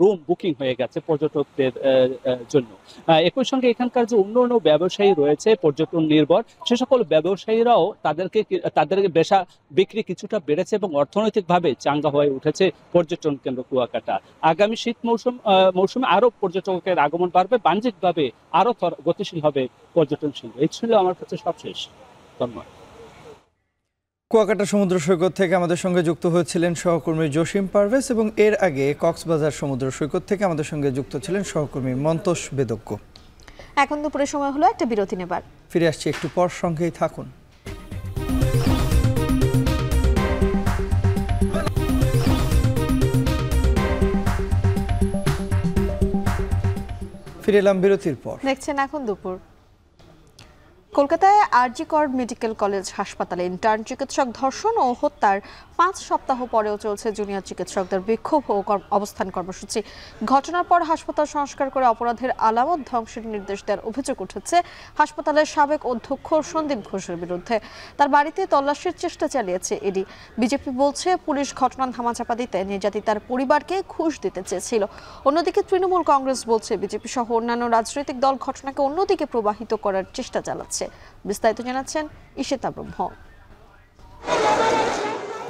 রুম বুকিং হয়ে গেছে পর্যটকদের জন্য একই সঙ্গে এখানকার যে অন্য অন্য ব্যবসায়ী রয়েছে পর্যটন নির্ভর সে সকল ব্যবসায়ীরাও তাদেরকে তাদের বেশা বিক্রি কিছুটা বেড়েছে এবং অর্থনৈতিকভাবে চাঙ্গা হয়ে উঠেছে পর্যটন কেন্দ্র কুয়াকাটা আগামী শীত মৌসুম মৌসুমে আরও পর্যটকের আগমন বাড়বে বাণিজ্যিকভাবে আরও গতিশীল হবে পর্যটন শিল্প এই ছিল আমার কাছে সবশেষ ধন্যবাদ কুয়াকাটা সমুদ্র সৈকত থেকে আমাদের সঙ্গে যুক্ত হয়েছিলেন সহকর্মী জসিম পারভেজ এবং এর আগে কক্সবাজার সমুদ্র সৈকত থেকে আমাদের সঙ্গে যুক্ত ছিলেন সহকর্মী মন্তোষ বেদজ্ঞ এখন দুপুরের সময় হলো একটা বিরতি নেবার ফিরে আসছি একটু পর সঙ্গেই থাকুন ফিরে এলাম বিরতির পর দেখছেন এখন দুপুর কলকাতায় আরজিকর মেডিকেল কলেজ হাসপাতালে ইন্টার্ন চিকিৎসক ধর্ষণ ও হত্যার পাঁচ সপ্তাহ পরেও চলছে জুনিয়র চিকিৎসকদের বিক্ষোভ ও অবস্থান কর্মসূচি ঘটনার পর হাসপাতাল সংস্কার করে অপরাধের আলামত ধ্বংসের নির্দেশ দেওয়ার অভিযোগ উঠেছে হাসপাতালের সাবেক অধ্যক্ষ সন্দীপ ঘোষের বিরুদ্ধে তার বাড়িতে তল্লাশির চেষ্টা চালিয়েছে এডি বিজেপি বলছে পুলিশ ঘটনা ধামাচাপা দিতে নির্যাতিতার পরিবারকে ঘুষ দিতে চেয়েছিল অন্যদিকে তৃণমূল কংগ্রেস বলছে বিজেপি সহ অন্যান্য রাজনৈতিক দল ঘটনাকে অন্যদিকে প্রবাহিত করার চেষ্টা চালাচ্ছে হচ্ছে বিস্তারিত জানাচ্ছেন ইশিতা ব্রহ্ম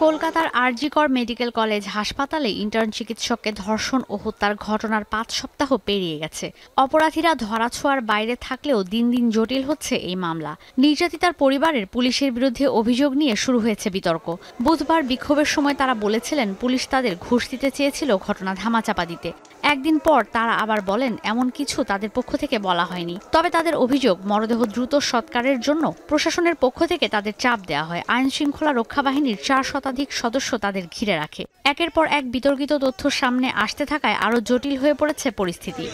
কলকাতার আরজিকর মেডিকেল কলেজ হাসপাতালে ইন্টার্ন চিকিৎসককে ধর্ষণ ও হত্যার ঘটনার পাঁচ সপ্তাহ পেরিয়ে গেছে অপরাধীরা ধরাছোঁয়ার বাইরে থাকলেও দিন দিন জটিল হচ্ছে এই মামলা নির্যাতিতার পরিবারের পুলিশের বিরুদ্ধে অভিযোগ নিয়ে শুরু হয়েছে বিতর্ক বুধবার বিক্ষোভের সময় তারা বলেছিলেন পুলিশ তাদের ঘুষ দিতে চেয়েছিল ঘটনা ধামাচাপা দিতে একদিন পর তারা আবার বলেন এমন কিছু তাদের পক্ষ থেকে বলা হয়নি তবে তাদের অভিযোগ মরদেহ দ্রুত সৎকারের জন্য প্রশাসনের পক্ষ থেকে তাদের চাপ দেওয়া হয় আইন শৃঙ্খলা রক্ষা বাহিনীর চার শতাধিক সদস্য তাদের ঘিরে রাখে একের পর এক বিতর্কিত তথ্য সামনে আসতে থাকায় আরও জটিল হয়ে পড়েছে পরিস্থিতি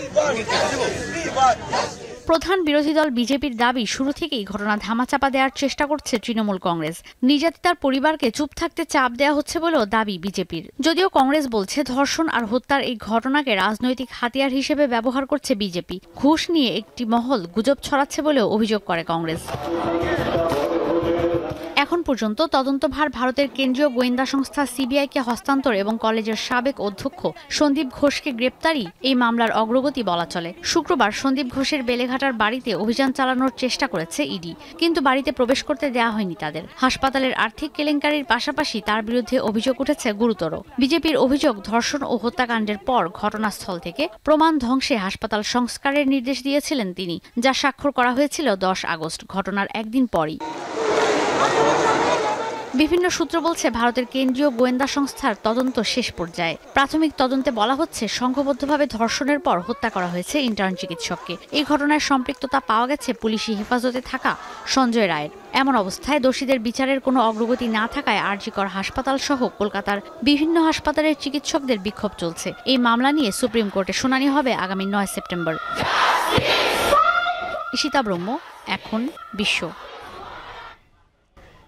প্রধান বিরোধী দল বিজেপির দাবি শুরু থেকেই ঘটনা ধামাচাপা দেওয়ার চেষ্টা করছে তৃণমূল কংগ্রেস নির্যাতিতার পরিবারকে চুপ থাকতে চাপ দেওয়া হচ্ছে বলেও দাবি বিজেপির যদিও কংগ্রেস বলছে ধর্ষণ আর হত্যার এই ঘটনাকে রাজনৈতিক হাতিয়ার হিসেবে ব্যবহার করছে বিজেপি ঘুষ নিয়ে একটি মহল গুজব ছড়াচ্ছে বলেও অভিযোগ করে কংগ্রেস এখন পর্যন্ত তদন্তভার ভারতের কেন্দ্রীয় গোয়েন্দা সংস্থা সিবিআইকে হস্তান্তর এবং কলেজের সাবেক অধ্যক্ষ সন্দীপ ঘোষকে গ্রেপ্তারই এই মামলার অগ্রগতি বলা চলে শুক্রবার সন্দীপ ঘোষের বেলেঘাটার বাড়িতে অভিযান চালানোর চেষ্টা করেছে ইডি কিন্তু বাড়িতে প্রবেশ করতে দেয়া হয়নি তাদের হাসপাতালের আর্থিক কেলেঙ্কারির পাশাপাশি তার বিরুদ্ধে অভিযোগ উঠেছে গুরুতর বিজেপির অভিযোগ ধর্ষণ ও হত্যাকাণ্ডের পর ঘটনাস্থল থেকে প্রমাণ ধ্বংসে হাসপাতাল সংস্কারের নির্দেশ দিয়েছিলেন তিনি যা স্বাক্ষর করা হয়েছিল দশ আগস্ট ঘটনার একদিন পরই বিভিন্ন সূত্র বলছে ভারতের কেন্দ্রীয় গোয়েন্দা সংস্থার তদন্ত শেষ পর্যায়ে প্রাথমিক তদন্তে বলা হচ্ছে সংঘবদ্ধভাবে ধর্ষণের পর হত্যা করা হয়েছে ইন্টার্ন চিকিৎসককে এই ঘটনায় সম্পৃক্ততা পাওয়া গেছে পুলিশি হেফাজতে থাকা সঞ্জয় রায়ের এমন অবস্থায় দোষীদের বিচারের কোনো অগ্রগতি না থাকায় আরজিকর হাসপাতাল সহ কলকাতার বিভিন্ন হাসপাতালের চিকিৎসকদের বিক্ষোভ চলছে এই মামলা নিয়ে সুপ্রিম কোর্টে শুনানি হবে আগামী নয় সেপ্টেম্বর ইশিতা ব্রহ্ম এখন বিশ্ব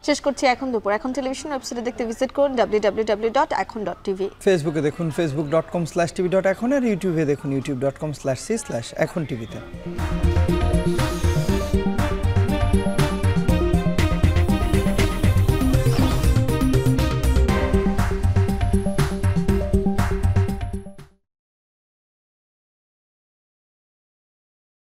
শেষ করছি এখন দুপুর এখন টেলিভিশন ওয়েবসাইটে দেখতে ভিজিট করুন www.ekhon.tv ডট এখন ডট ফেসবুকে দেখুন Facebook dot com TV dot এখন আর ইউটিউবে দেখুন YouTube dot com tv C slash এখন টিভিতে